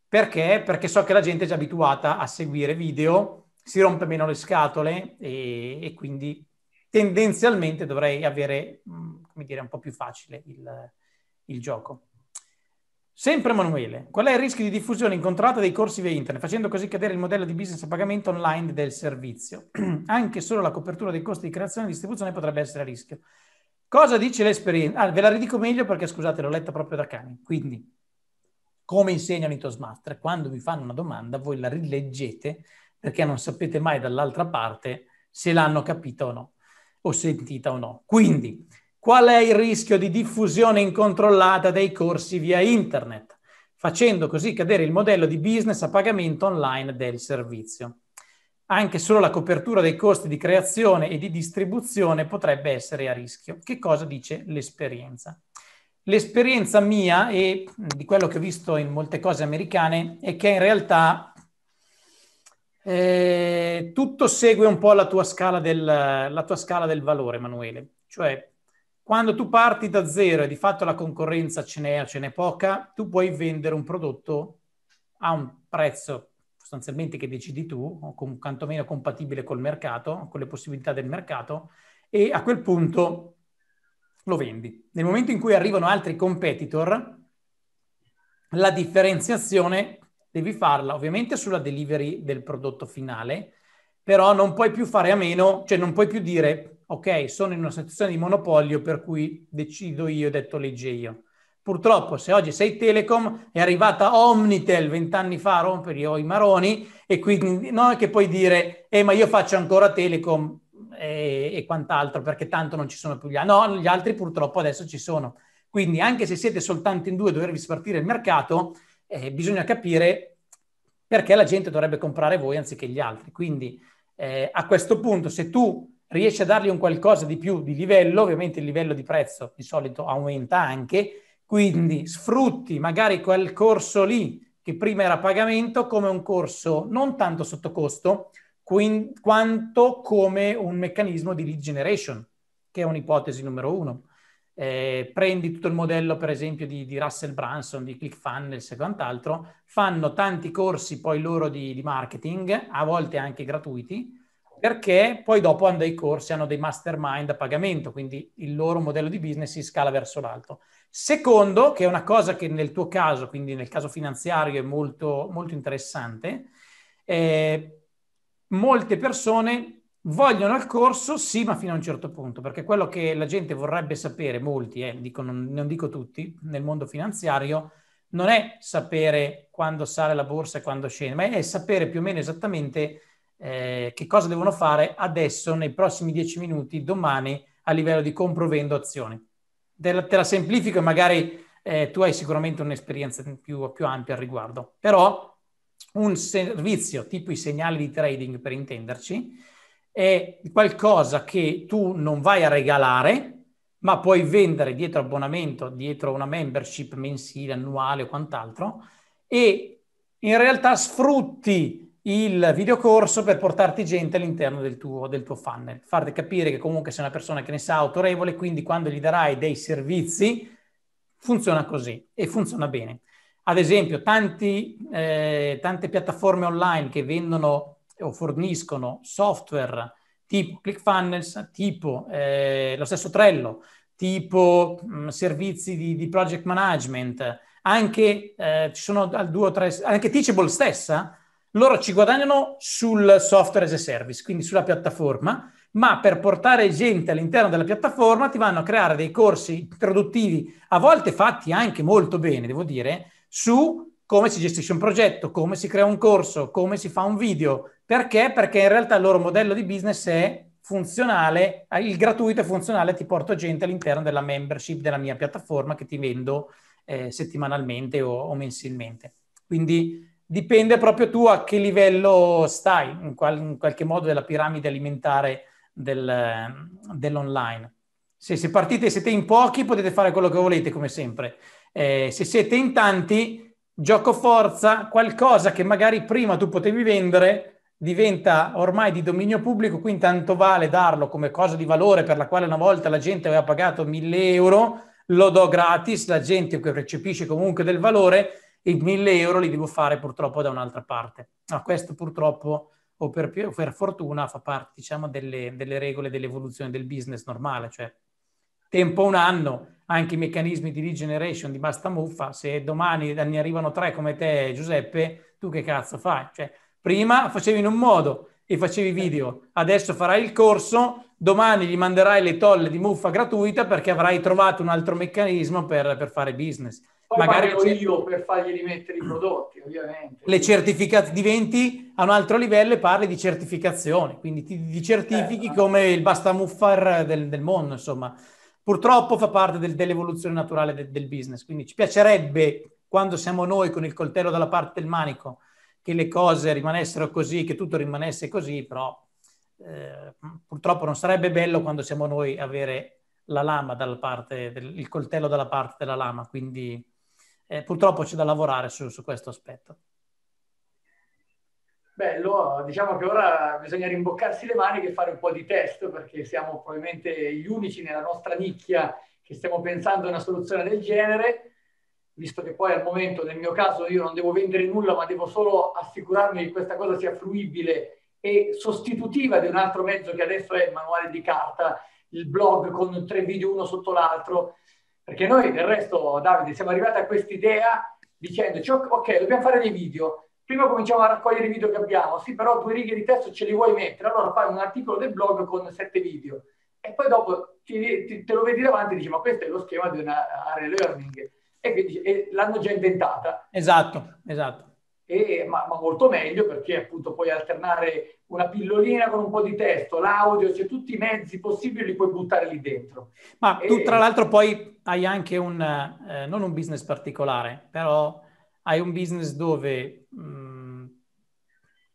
Speaker 1: Perché? Perché so che la gente è già abituata a seguire video si rompe meno le scatole e, e quindi tendenzialmente dovrei avere, mm, come dire, un po' più facile il, il gioco. Sempre Emanuele, qual è il rischio di diffusione incontrata dei corsi via internet, facendo così cadere il modello di business a pagamento online del servizio? Anche solo la copertura dei costi di creazione e distribuzione potrebbe essere a rischio. Cosa dice l'esperienza? Ah, ve la ridico meglio perché, scusate, l'ho letta proprio da cani. Quindi, come insegnano i Toastmaster, quando vi fanno una domanda, voi la rileggete perché non sapete mai dall'altra parte se l'hanno capita o no, o sentita o no. Quindi, qual è il rischio di diffusione incontrollata dei corsi via internet, facendo così cadere il modello di business a pagamento online del servizio? Anche solo la copertura dei costi di creazione e di distribuzione potrebbe essere a rischio. Che cosa dice l'esperienza? L'esperienza mia e di quello che ho visto in molte cose americane è che in realtà eh, tutto segue un po' la tua, scala del, la tua scala del valore, Emanuele. Cioè, quando tu parti da zero e di fatto la concorrenza ce n'è o ce n'è poca, tu puoi vendere un prodotto a un prezzo sostanzialmente che decidi tu, o con, quantomeno compatibile col mercato, con le possibilità del mercato, e a quel punto lo vendi. Nel momento in cui arrivano altri competitor, la differenziazione devi farla ovviamente sulla delivery del prodotto finale, però non puoi più fare a meno, cioè non puoi più dire ok, sono in una situazione di monopolio per cui decido io e detto legge io. Purtroppo se oggi sei Telecom è arrivata Omnitel vent'anni fa a rompere i maroni e quindi non è che puoi dire eh ma io faccio ancora Telecom e, eh, e quant'altro perché tanto non ci sono più gli altri. No, gli altri purtroppo adesso ci sono. Quindi anche se siete soltanto in due dovervi spartire il mercato, eh, bisogna capire perché la gente dovrebbe comprare voi anziché gli altri. Quindi eh, a questo punto se tu riesci a dargli un qualcosa di più di livello, ovviamente il livello di prezzo di solito aumenta anche, quindi sfrutti magari quel corso lì che prima era pagamento come un corso non tanto sotto costo, quanto come un meccanismo di lead generation, che è un'ipotesi numero uno eh, prendi tutto il modello per esempio di, di Russell Branson, di ClickFunnels e quant'altro, fanno tanti corsi poi loro di, di marketing, a volte anche gratuiti, perché poi dopo hanno dei corsi, hanno dei mastermind a pagamento, quindi il loro modello di business si scala verso l'alto. Secondo, che è una cosa che nel tuo caso, quindi nel caso finanziario, è molto, molto interessante, eh, molte persone Vogliono il corso, sì, ma fino a un certo punto, perché quello che la gente vorrebbe sapere, molti, eh, dico, non, non dico tutti, nel mondo finanziario, non è sapere quando sale la borsa e quando scende, ma è sapere più o meno esattamente eh, che cosa devono fare adesso, nei prossimi dieci minuti, domani, a livello di compro-vendo azioni. Te la, te la semplifico e magari eh, tu hai sicuramente un'esperienza più, più, ampia al riguardo. Però un servizio tipo i segnali di trading, per intenderci, è qualcosa che tu non vai a regalare, ma puoi vendere dietro abbonamento, dietro una membership mensile, annuale o quant'altro, e in realtà sfrutti il videocorso per portarti gente all'interno del tuo, del tuo funnel, farti capire che comunque sei una persona che ne sa autorevole, quindi quando gli darai dei servizi funziona così e funziona bene. Ad esempio, tanti, eh, tante piattaforme online che vendono o forniscono software tipo ClickFunnels, tipo eh, lo stesso Trello, tipo mh, mm, servizi di, di, project management, anche eh, ci sono al due o tre, anche Teachable stessa, loro ci guadagnano sul software as a service, quindi sulla piattaforma, ma per portare gente all'interno della piattaforma ti vanno a creare dei corsi introduttivi, a volte fatti anche molto bene, devo dire, su come si gestisce un progetto, come si crea un corso, come si fa un video, perché? Perché in realtà il loro modello di business è funzionale, eh, il gratuito è funzionale, ti porto gente all'interno della membership della mia piattaforma che ti vendo eh, settimanalmente o, o, mensilmente. Quindi dipende proprio tu a che livello stai, in, qual- in qualche modo, della piramide alimentare del, dell'online. Se, se, partite, siete in pochi, potete fare quello che volete, come sempre. Eh, se siete in tanti, gioco forza, qualcosa che magari prima tu potevi vendere, diventa ormai di dominio pubblico, quindi tanto vale darlo come cosa di valore per la quale una volta la gente aveva pagato 1000 euro, lo do gratis, la gente che recepisce comunque del valore, i 1000 euro li devo fare purtroppo da un'altra parte. Ma questo purtroppo o per, più, per fortuna fa parte diciamo, delle, delle regole dell'evoluzione del business normale, cioè tempo un anno, anche i meccanismi di regeneration di muffa, se domani ne arrivano tre come te Giuseppe, tu che cazzo fai? Cioè, Prima facevi in un modo e facevi video, adesso farai il corso, domani gli manderai le tolle di muffa gratuita perché avrai trovato un altro meccanismo per, per fare business. Poi magari lo io
Speaker 2: per fargli rimettere i prodotti, ovviamente.
Speaker 1: Le certificazioni diventi a un altro livello e parli di certificazione, quindi ti, ti certifichi certo. come il bastamuffar del, del mondo, insomma. Purtroppo fa parte del, dell'evoluzione naturale del, del business, quindi ci piacerebbe, quando siamo noi con il coltello dalla parte del manico, che le cose rimanessero così, che tutto rimanesse così, però eh, purtroppo non sarebbe bello quando siamo noi avere la lama dalla parte, del, il coltello dalla parte della lama, quindi eh, purtroppo c'è da lavorare su, su questo aspetto.
Speaker 2: Bello, diciamo che ora bisogna rimboccarsi le maniche e fare un po' di test perché siamo probabilmente gli unici nella nostra nicchia che stiamo pensando a una soluzione del genere visto che poi al momento nel mio caso io non devo vendere nulla, ma devo solo assicurarmi che questa cosa sia fruibile e sostitutiva di un altro mezzo che adesso è il manuale di carta, il blog con tre video uno sotto l'altro, perché noi del resto, Davide, siamo arrivati a quest'idea dicendoci cioè, ok, dobbiamo fare dei video, prima cominciamo a raccogliere i video che abbiamo, sì però due righe di testo ce li vuoi mettere, allora fai un articolo del blog con sette video e poi dopo ti, ti, te lo vedi davanti e dici ma questo è lo schema di una area learning e, quindi, e l'hanno già inventata.
Speaker 1: Esatto, esatto.
Speaker 2: E, ma, ma, molto meglio perché appunto puoi alternare una pillolina con un po' di testo, l'audio, cioè tutti i mezzi possibili li puoi buttare lì dentro. Ma e... tu tra l'altro
Speaker 1: poi hai anche un, eh, non un business particolare, però hai un business dove, mh, mm,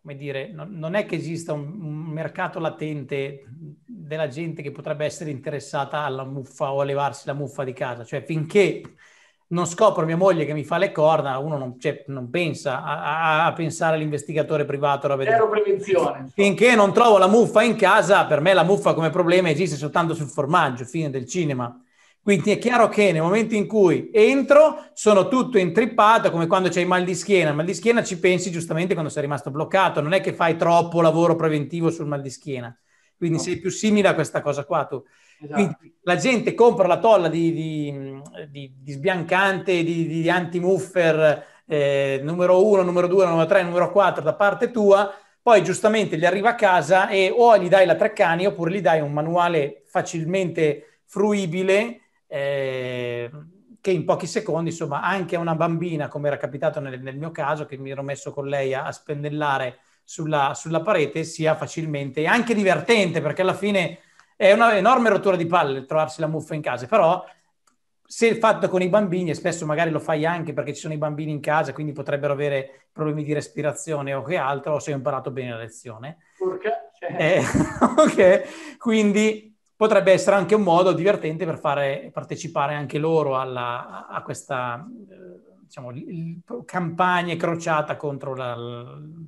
Speaker 1: come dire, no, non è che esista un, un, mercato latente della gente che potrebbe essere interessata alla muffa o a levarsi la muffa di casa, cioè finché non scopro mia moglie che mi fa le corna, uno non, cioè, non pensa a, a, pensare all'investigatore privato. Zero
Speaker 2: prevenzione.
Speaker 1: Finché non trovo la muffa in casa, per me la muffa come problema esiste soltanto sul formaggio, fine del cinema. Quindi è chiaro che nel momento in cui entro sono tutto intrippato, come quando c'hai mal di schiena. mal di schiena ci pensi giustamente quando sei rimasto bloccato, non è che fai troppo lavoro preventivo sul mal di schiena. Quindi no. sei più simile a questa cosa qua tu. Esatto. la gente compra la tolla di, di, di, di sbiancante, di, di anti-muffer eh, numero 1, numero 2, numero 3, numero 4 da parte tua, poi giustamente gli arriva a casa e o gli dai la Treccani oppure gli dai un manuale facilmente fruibile eh, che in pochi secondi, insomma, anche a una bambina, come era capitato nel, nel mio caso, che mi ero messo con lei a, a spennellare sulla, sulla, parete, sia facilmente e anche divertente, perché alla fine è un'enorme rottura di palle trovarsi la muffa in casa, però se fatto con i bambini, e spesso magari lo fai anche perché ci sono i bambini in casa, quindi potrebbero avere problemi di respirazione o che altro, o se hai imparato bene la lezione.
Speaker 2: Urca, cioè. eh,
Speaker 1: ok, quindi potrebbe essere anche un modo divertente per fare partecipare anche loro alla, a questa eh, diciamo, campagna crociata contro la,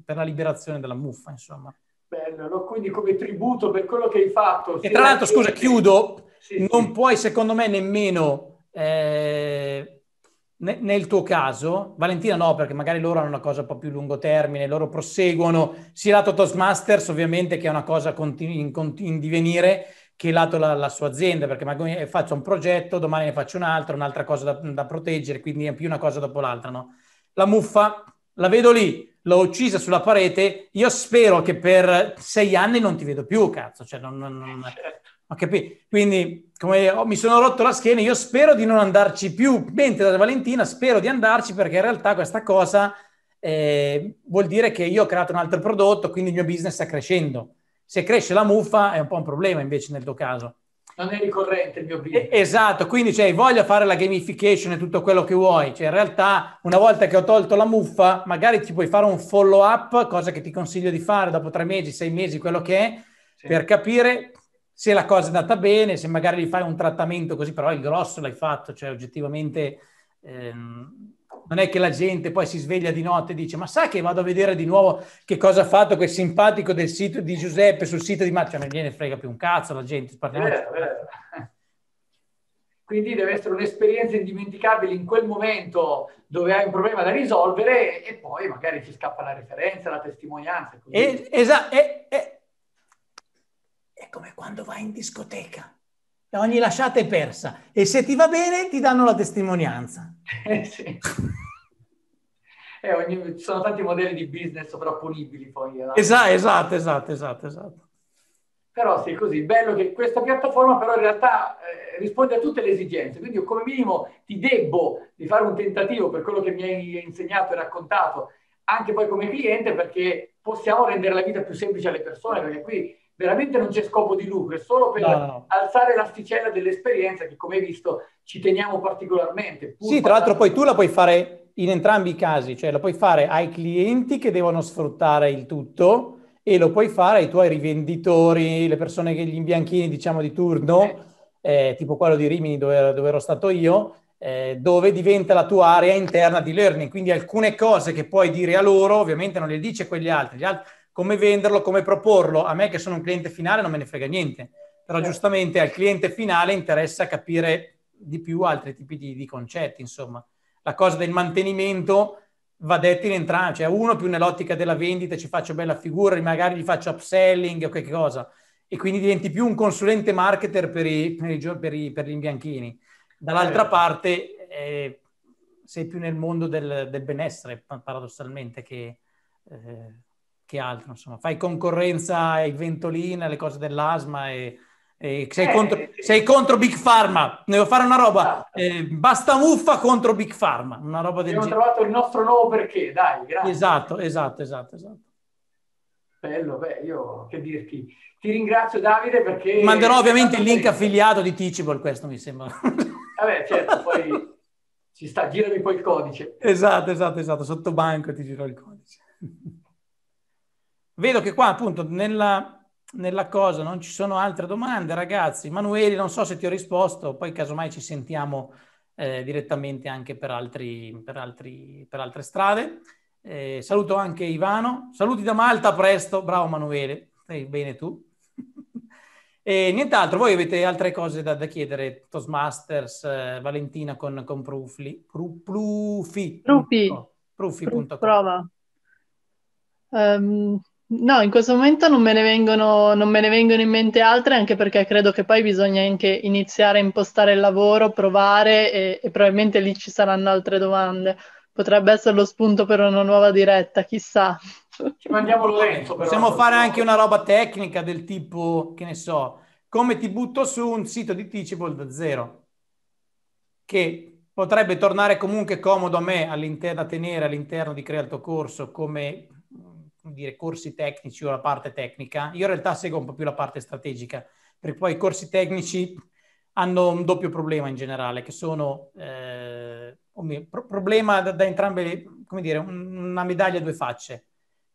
Speaker 1: per la liberazione della muffa, insomma.
Speaker 2: Bello, quindi come tributo per quello che hai fatto. E tra l'altro, scusa, chiudo,
Speaker 1: sì, non sì. puoi secondo me nemmeno, eh, ne, nel tuo caso, Valentina no, perché magari loro hanno una cosa un po' più a lungo termine, loro proseguono, sia lato Toastmasters ovviamente che è una cosa continu- in, continu- in, divenire, che lato la, la, sua azienda, perché magari faccio un progetto, domani ne faccio un altro, un'altra cosa da, da proteggere, quindi è più una cosa dopo l'altra, no? La muffa, la vedo lì, l'ho uccisa sulla parete, io spero che per sei anni non ti vedo più, cazzo, cioè non... non, non certo. ho capito? Quindi come oh, mi sono rotto la schiena, io spero di non andarci più, mentre da Valentina spero di andarci perché in realtà questa cosa eh, vuol dire che io ho creato un altro prodotto, quindi il mio business sta crescendo. Se cresce la muffa è un po' un problema invece nel tuo caso
Speaker 2: non è ricorrente il mio video.
Speaker 1: Esatto, quindi cioè, voglio fare la gamification e tutto quello che vuoi, cioè in realtà una volta che ho tolto la muffa, magari ti puoi fare un follow up, cosa che ti consiglio di fare dopo tre mesi, sei mesi, quello che è, sì. per capire se la cosa è andata bene, se magari gli fai un trattamento così, però il grosso l'hai fatto, cioè oggettivamente... Ehm, non è che la gente poi si sveglia di notte e dice ma sai che vado a vedere di nuovo che cosa ha fatto quel simpatico del sito di Giuseppe sul sito di Marcia, non gliene frega più un cazzo la gente. Parliamo eh, certo,
Speaker 2: certo. Quindi deve essere un'esperienza indimenticabile in quel momento dove hai un problema da risolvere e poi magari ci scappa la referenza, la testimonianza. Esatto, è, è,
Speaker 1: è come quando vai in discoteca ogni lasciata è persa e se ti va bene ti danno la testimonianza.
Speaker 2: Eh sì. eh, ogni, sono tanti modelli di business sovrapponibili poi. Esatto,
Speaker 1: esatto, esatto, esatto, esatto.
Speaker 2: Però sì, così, bello che questa piattaforma però in realtà eh, risponde a tutte le esigenze, quindi io come minimo ti debbo di fare un tentativo per quello che mi hai insegnato e raccontato, anche poi come cliente perché possiamo rendere la vita più semplice alle persone, perché qui veramente non c'è scopo di lucro, è solo per no. alzare l'asticella dell'esperienza che come hai visto ci teniamo particolarmente. Sì, tra l'altro
Speaker 1: poi tu la puoi fare in entrambi i casi, cioè la puoi fare ai clienti che devono sfruttare il tutto e lo puoi fare ai tuoi rivenditori, le persone che gli imbianchini diciamo di turno, eh, eh tipo quello di Rimini dove, dove ero stato io, eh, dove diventa la tua area interna di learning. Quindi alcune cose che puoi dire a loro, ovviamente non le dice quegli altri. Gli altri come venderlo, come proporlo. A me che sono un cliente finale non me ne frega niente, però certo. giustamente al cliente finale interessa capire di più altri tipi di, di concetti, insomma. La cosa del mantenimento va detta in entrambi, cioè uno più nell'ottica della vendita ci faccio bella figura, magari gli faccio upselling o qualche cosa, e quindi diventi più un consulente marketer per, i, per, i, per, i, per gli imbianchini. Dall'altra certo. parte eh, sei più nel mondo del, del benessere, paradossalmente, che... Eh, che altro, insomma, fai concorrenza ai ventolini, alle cose dell'asma e, e sei, eh, contro, eh, sei, contro, Big Pharma, devo fare una roba, esatto. eh, basta muffa contro Big Pharma, una roba del genere. Abbiamo
Speaker 2: trovato il nostro nuovo perché, dai, grazie.
Speaker 1: Esatto, esatto, esatto, esatto.
Speaker 2: Bello, beh, io che dirti. Ti ringrazio Davide perché... Manderò ovviamente il link
Speaker 1: affiliato di Teachable, questo mi sembra.
Speaker 2: Vabbè, certo, poi ci sta, girami poi il codice.
Speaker 1: Esatto, esatto, esatto, sotto banco ti giro il codice.
Speaker 2: Vedo che qua appunto nella,
Speaker 1: nella cosa non ci sono altre domande, ragazzi. Emanuele, non so se ti ho risposto, poi casomai ci sentiamo eh, direttamente anche per, altri, per, altri, per altre strade. Eh, saluto anche Ivano. Saluti da Malta, presto. Bravo Emanuele, stai bene tu. e nient'altro, voi avete altre cose da, da chiedere? Toastmasters, eh, Valentina con, con Prufli, Pru, Prufi. Prufi. Prufi. Prova.
Speaker 3: Um, No, in questo momento non me, ne vengono, non me ne vengono in mente altre, anche perché credo che poi bisogna anche iniziare a impostare il lavoro, provare e, e probabilmente lì ci saranno altre domande. Potrebbe essere lo spunto per una nuova diretta, chissà.
Speaker 1: Ci mandiamo lento. Però. Possiamo fare anche una roba tecnica del tipo, che ne so, come ti butto su un sito di Teachable da zero, che potrebbe tornare comunque comodo a me da tenere all'interno di Crea il tuo corso come dire, corsi tecnici o la parte tecnica, io in realtà seguo un po' più la parte strategica, perché poi i corsi tecnici hanno un doppio problema in generale, che sono eh, un problema da, da entrambe le, come dire, una medaglia a due facce.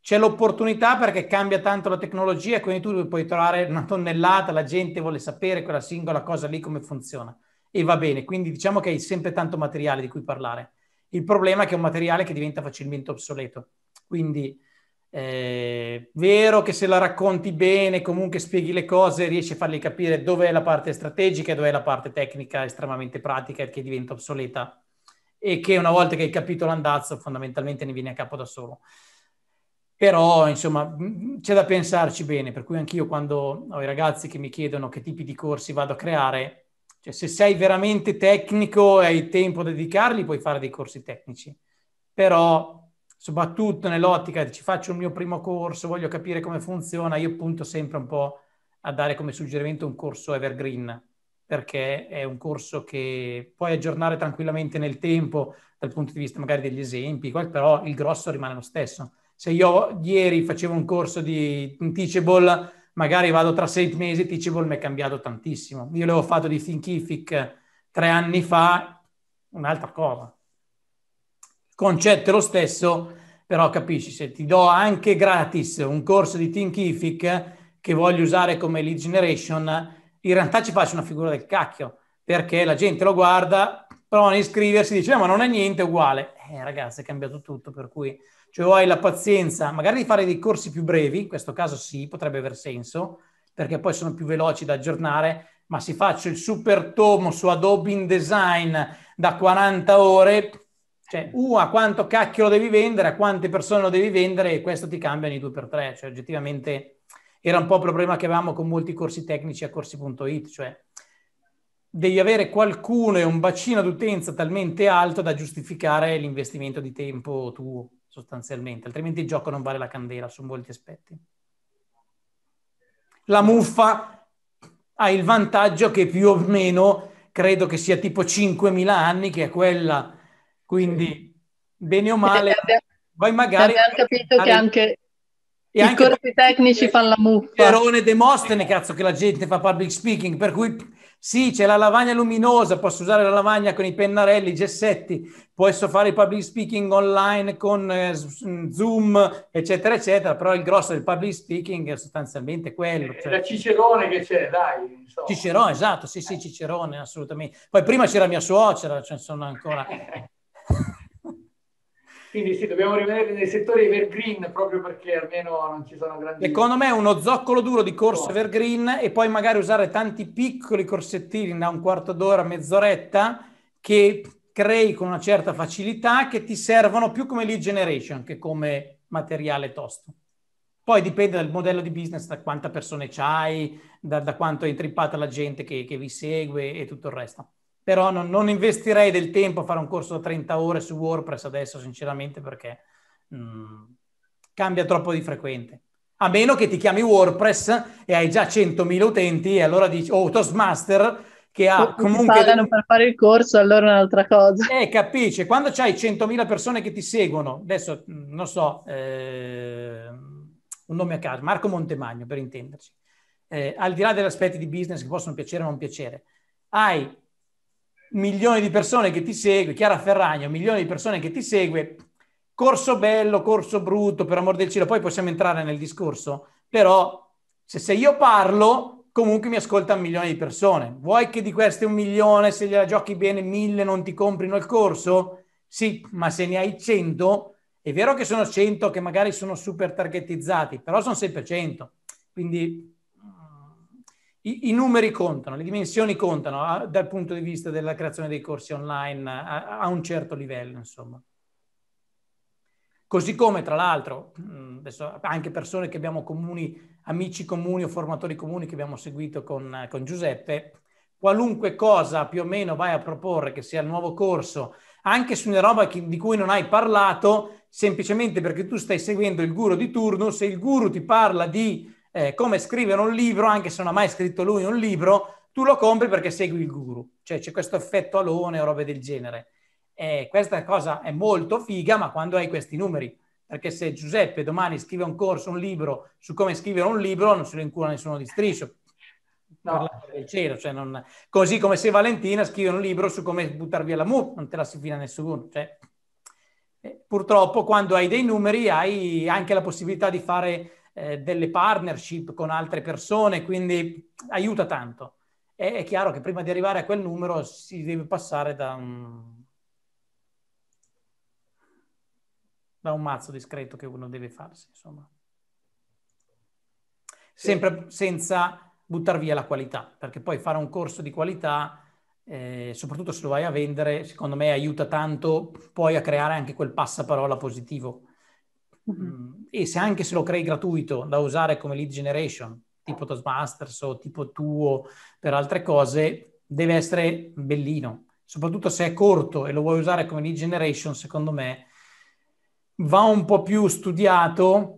Speaker 1: C'è l'opportunità perché cambia tanto la tecnologia, quindi tu puoi trovare una tonnellata, la gente vuole sapere quella singola cosa lì come funziona e va bene, quindi diciamo che hai sempre tanto materiale di cui parlare. Il problema è che è un materiale che diventa facilmente obsoleto, quindi eh, vero che se la racconti bene, comunque spieghi le cose, riesci a fargli capire dove è la parte strategica e dove è la parte tecnica estremamente pratica e che diventa obsoleta e che una volta che hai capito l'andazzo fondamentalmente ne vieni a capo da solo. Però, insomma, mm, mm, c'è da pensarci bene, per cui anch'io quando ho i ragazzi che mi chiedono che tipi di corsi vado a creare, cioè se sei veramente tecnico e hai tempo a dedicarli, puoi fare dei corsi tecnici. Però soprattutto nell'ottica di ci faccio il mio primo corso, voglio capire come funziona, io punto sempre un po' a dare come suggerimento un corso evergreen, perché è un corso che puoi aggiornare tranquillamente nel tempo dal punto di vista magari degli esempi, però il grosso rimane lo stesso. Se io ieri facevo un corso di teachable, magari vado tra sei mesi, teachable mi è cambiato tantissimo. Io l'avevo fatto di Thinkific tre anni fa, un'altra cosa concetto è lo stesso, però capisci, se ti do anche gratis un corso di Thinkific che voglio usare come lead generation, in realtà ci faccio una figura del cacchio, perché la gente lo guarda, prova a iscriversi, dice, eh, ma non è niente, uguale. Eh ragazzi, è cambiato tutto, per cui cioè hai la pazienza magari di fare dei corsi più brevi, in questo caso sì, potrebbe aver senso, perché poi sono più veloci da aggiornare, ma se faccio il super tomo su Adobe InDesign da 40 ore, cioè, U uh, a quanto cacchio lo devi vendere, a quante persone lo devi vendere e questo ti cambia nei due per tre. Cioè, oggettivamente era un po' il problema che avevamo con molti corsi tecnici a corsi.it, cioè devi avere qualcuno e un bacino d'utenza talmente alto da giustificare l'investimento di tempo tuo, sostanzialmente, altrimenti il gioco non vale la candela su molti aspetti. La muffa ha il vantaggio che più o meno credo che sia tipo 5.000 anni, che è quella quindi, bene o male, poi magari... Abbiamo
Speaker 3: capito che anche... E anche I corpi tecnici fanno la muffa.
Speaker 1: Erone Demostene, cazzo, che la gente fa public speaking, per cui sì, c'è la lavagna luminosa, posso usare la lavagna con i pennarelli, i gessetti, posso fare il public speaking online con eh, Zoom, eccetera, eccetera, però il grosso del public speaking è sostanzialmente quello. Cioè... È la
Speaker 2: Cicerone che c'è, dai. Insomma.
Speaker 1: Cicerone, esatto, sì, sì, Cicerone, assolutamente. Poi prima c'era mia suocera, ce cioè ne sono ancora...
Speaker 2: Quindi sì, dobbiamo rimanere nei settori evergreen proprio perché almeno non ci sono grandi... Secondo
Speaker 1: me uno zoccolo duro di corso evergreen e poi magari usare tanti piccoli corsettini da un quarto d'ora, mezz'oretta, che crei con una certa facilità, che ti servono più come lead generation che come materiale tosto. Poi dipende dal modello di business, da quante persone c'hai, da, da quanto è intrippata la gente che, che vi segue e tutto il resto però non, non, investirei del tempo a fare un corso da 30 ore su WordPress adesso, sinceramente, perché mh, mm, cambia troppo di frequente. A meno che ti chiami WordPress e hai già 100.000 utenti e allora dici, o oh, Toastmaster che ha o comunque... pagano
Speaker 3: per fare il corso, allora è un'altra cosa.
Speaker 1: Eh, capisci, quando c'hai 100.000 persone che ti seguono, adesso, mm, non so, eh, un nome a caso, Marco Montemagno, per intenderci, eh, al di là degli aspetti di business che possono piacere o non piacere, hai milioni di persone che ti segue, Chiara Ferragno, milioni di persone che ti segue, corso bello, corso brutto, per amor del cielo, poi possiamo entrare nel discorso, però se, se io parlo, comunque mi ascolta milioni di persone. Vuoi che di queste un milione, se gliela giochi bene, mille non ti comprino il corso? Sì, ma se ne hai cento, è vero che sono cento che magari sono super targetizzati, però sono sempre cento. Quindi i, i, numeri contano, le dimensioni contano a, dal punto di vista della creazione dei corsi online a, a un certo livello, insomma. Così come, tra l'altro, mm, adesso, anche persone che abbiamo comuni, amici comuni o formatori comuni che abbiamo seguito con, con Giuseppe, qualunque cosa più o meno vai a proporre, che sia il nuovo corso, anche su una roba che, di cui non hai parlato, semplicemente perché tu stai seguendo il guru di turno, se il guru ti parla di eh, come scrivere un libro, anche se non ha mai scritto lui un libro, tu lo compri perché segui il guru. Cioè c'è questo effetto alone o robe del genere. Eh, questa cosa è molto figa, ma quando hai questi numeri, perché se Giuseppe domani scrive un corso, un libro su come scrivere un libro, non se lo incura nessuno di striscio. No. Del cielo, cioè non... così come se Valentina scrive un libro su come buttare via la mu, non te la si fila nessuno. Cioè... Eh, purtroppo, quando hai dei numeri, hai anche la possibilità di fare eh, delle partnership con altre persone, quindi aiuta tanto. E, è chiaro che prima di arrivare a quel numero si deve passare da un, da un mazzo discreto che uno deve farsi, insomma. Sempre senza buttare via la qualità, perché poi fare un corso di qualità, eh, soprattutto se lo vai a vendere, secondo me aiuta tanto poi a creare anche quel passaparola positivo Mm-hmm. Mm, e se anche se lo crei gratuito da usare come lead generation, tipo Toastmasters o tipo tuo per altre cose, deve essere bellino. Soprattutto se è corto e lo vuoi usare come lead generation, secondo me va un po' più studiato.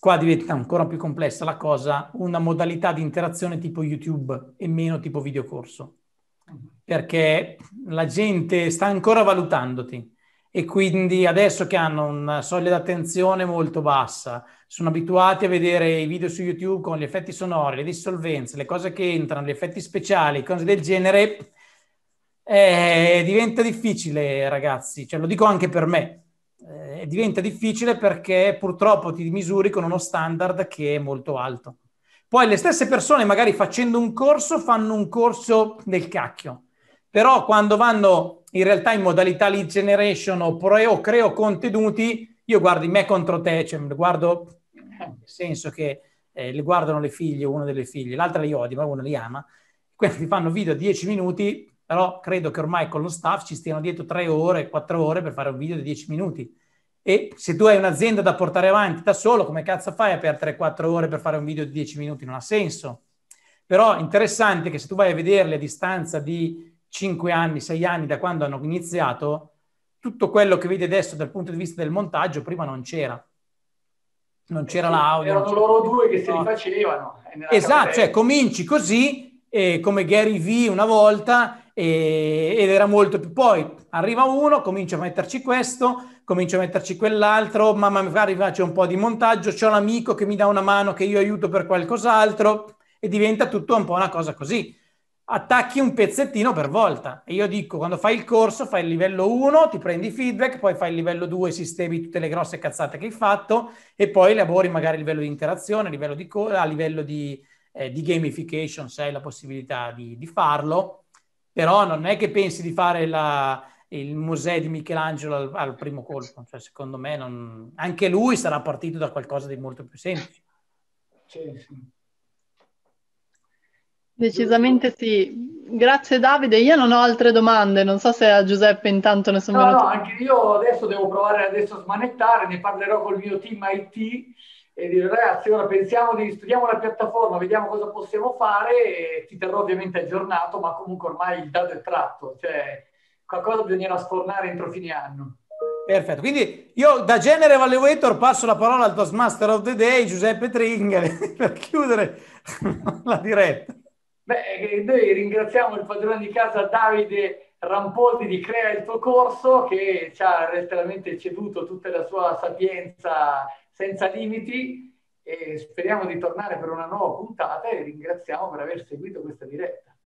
Speaker 1: Qua diventa ancora più complessa la cosa, una modalità di interazione tipo YouTube e meno tipo videocorso. Mm-hmm. Perché la gente sta ancora valutandoti e quindi adesso che hanno una soglia d'attenzione molto bassa, sono abituati a vedere i video su YouTube con gli effetti sonori, le dissolvenze, le cose che entrano, gli effetti speciali, cose del genere, eh, diventa difficile ragazzi, cioè, lo dico anche per me, eh, diventa difficile perché purtroppo ti misuri con uno standard che è molto alto. Poi le stesse persone magari facendo un corso fanno un corso del cacchio, però quando vanno in realtà in modalità lead generation o creo, creo contenuti, io guardo in me contro te, cioè guardo eh, nel senso che eh, le guardano le figlie, una delle figlie, l'altra li odia, ma una li ama. Quindi fanno video a 10 minuti, però credo che ormai con lo staff ci stiano dietro 3 ore, 4 ore per fare un video di 10 minuti. E se tu hai un'azienda da portare avanti da solo, come cazzo fai a perdere 4 ore per fare un video di 10 minuti? Non ha senso. Però è interessante che se tu vai a vederli a distanza di 5 anni, 6 anni da quando hanno iniziato, tutto quello che vedi adesso dal punto di vista del montaggio prima non c'era. Non eh c'era l'audio. Erano c'era
Speaker 2: loro due che se li facevano. Esatto, cioè
Speaker 1: cominci così, eh, come Gary V una volta, eh, ed era molto più... Poi arriva uno, comincia a metterci questo, comincia a metterci quell'altro, mamma mia, magari faccio un po' di montaggio, c'è un amico che mi dà una mano che io aiuto per qualcos'altro e diventa tutto un po' una cosa così attacchi un pezzettino per volta. E io dico, quando fai il corso, fai il livello 1, ti prendi feedback, poi fai il livello 2, sistemi tutte le grosse cazzate che hai fatto e poi lavori magari a livello di interazione, a livello di, co- a livello di, eh, di gamification, se hai la possibilità di, di, farlo. Però non è che pensi di fare la, il museo di Michelangelo al, al primo colpo. Cioè, secondo me, non... anche lui sarà partito da qualcosa di molto più semplice.
Speaker 2: Sì, sì.
Speaker 3: Decisamente sì. Grazie Davide, io non ho altre domande, non so se a Giuseppe intanto ne sono no, venute. No, anche
Speaker 2: io adesso devo provare adesso a smanettare, ne parlerò col mio team IT e dire ragazzi ora pensiamo di studiamo la piattaforma, vediamo cosa possiamo fare e ti terrò ovviamente aggiornato, ma comunque ormai il dado è tratto, cioè qualcosa bisognerà sfornare entro fine anno.
Speaker 1: Perfetto, quindi io da genere Vallevator passo la parola al Toastmaster of the Day, Giuseppe Tringere, per chiudere la diretta.
Speaker 2: Beh, noi ringraziamo il padrone di casa Davide Rampoldi di Crea il tuo corso che ci ha letteralmente ceduto tutta la sua sapienza senza limiti e speriamo di tornare per una nuova puntata e ringraziamo per aver seguito questa diretta.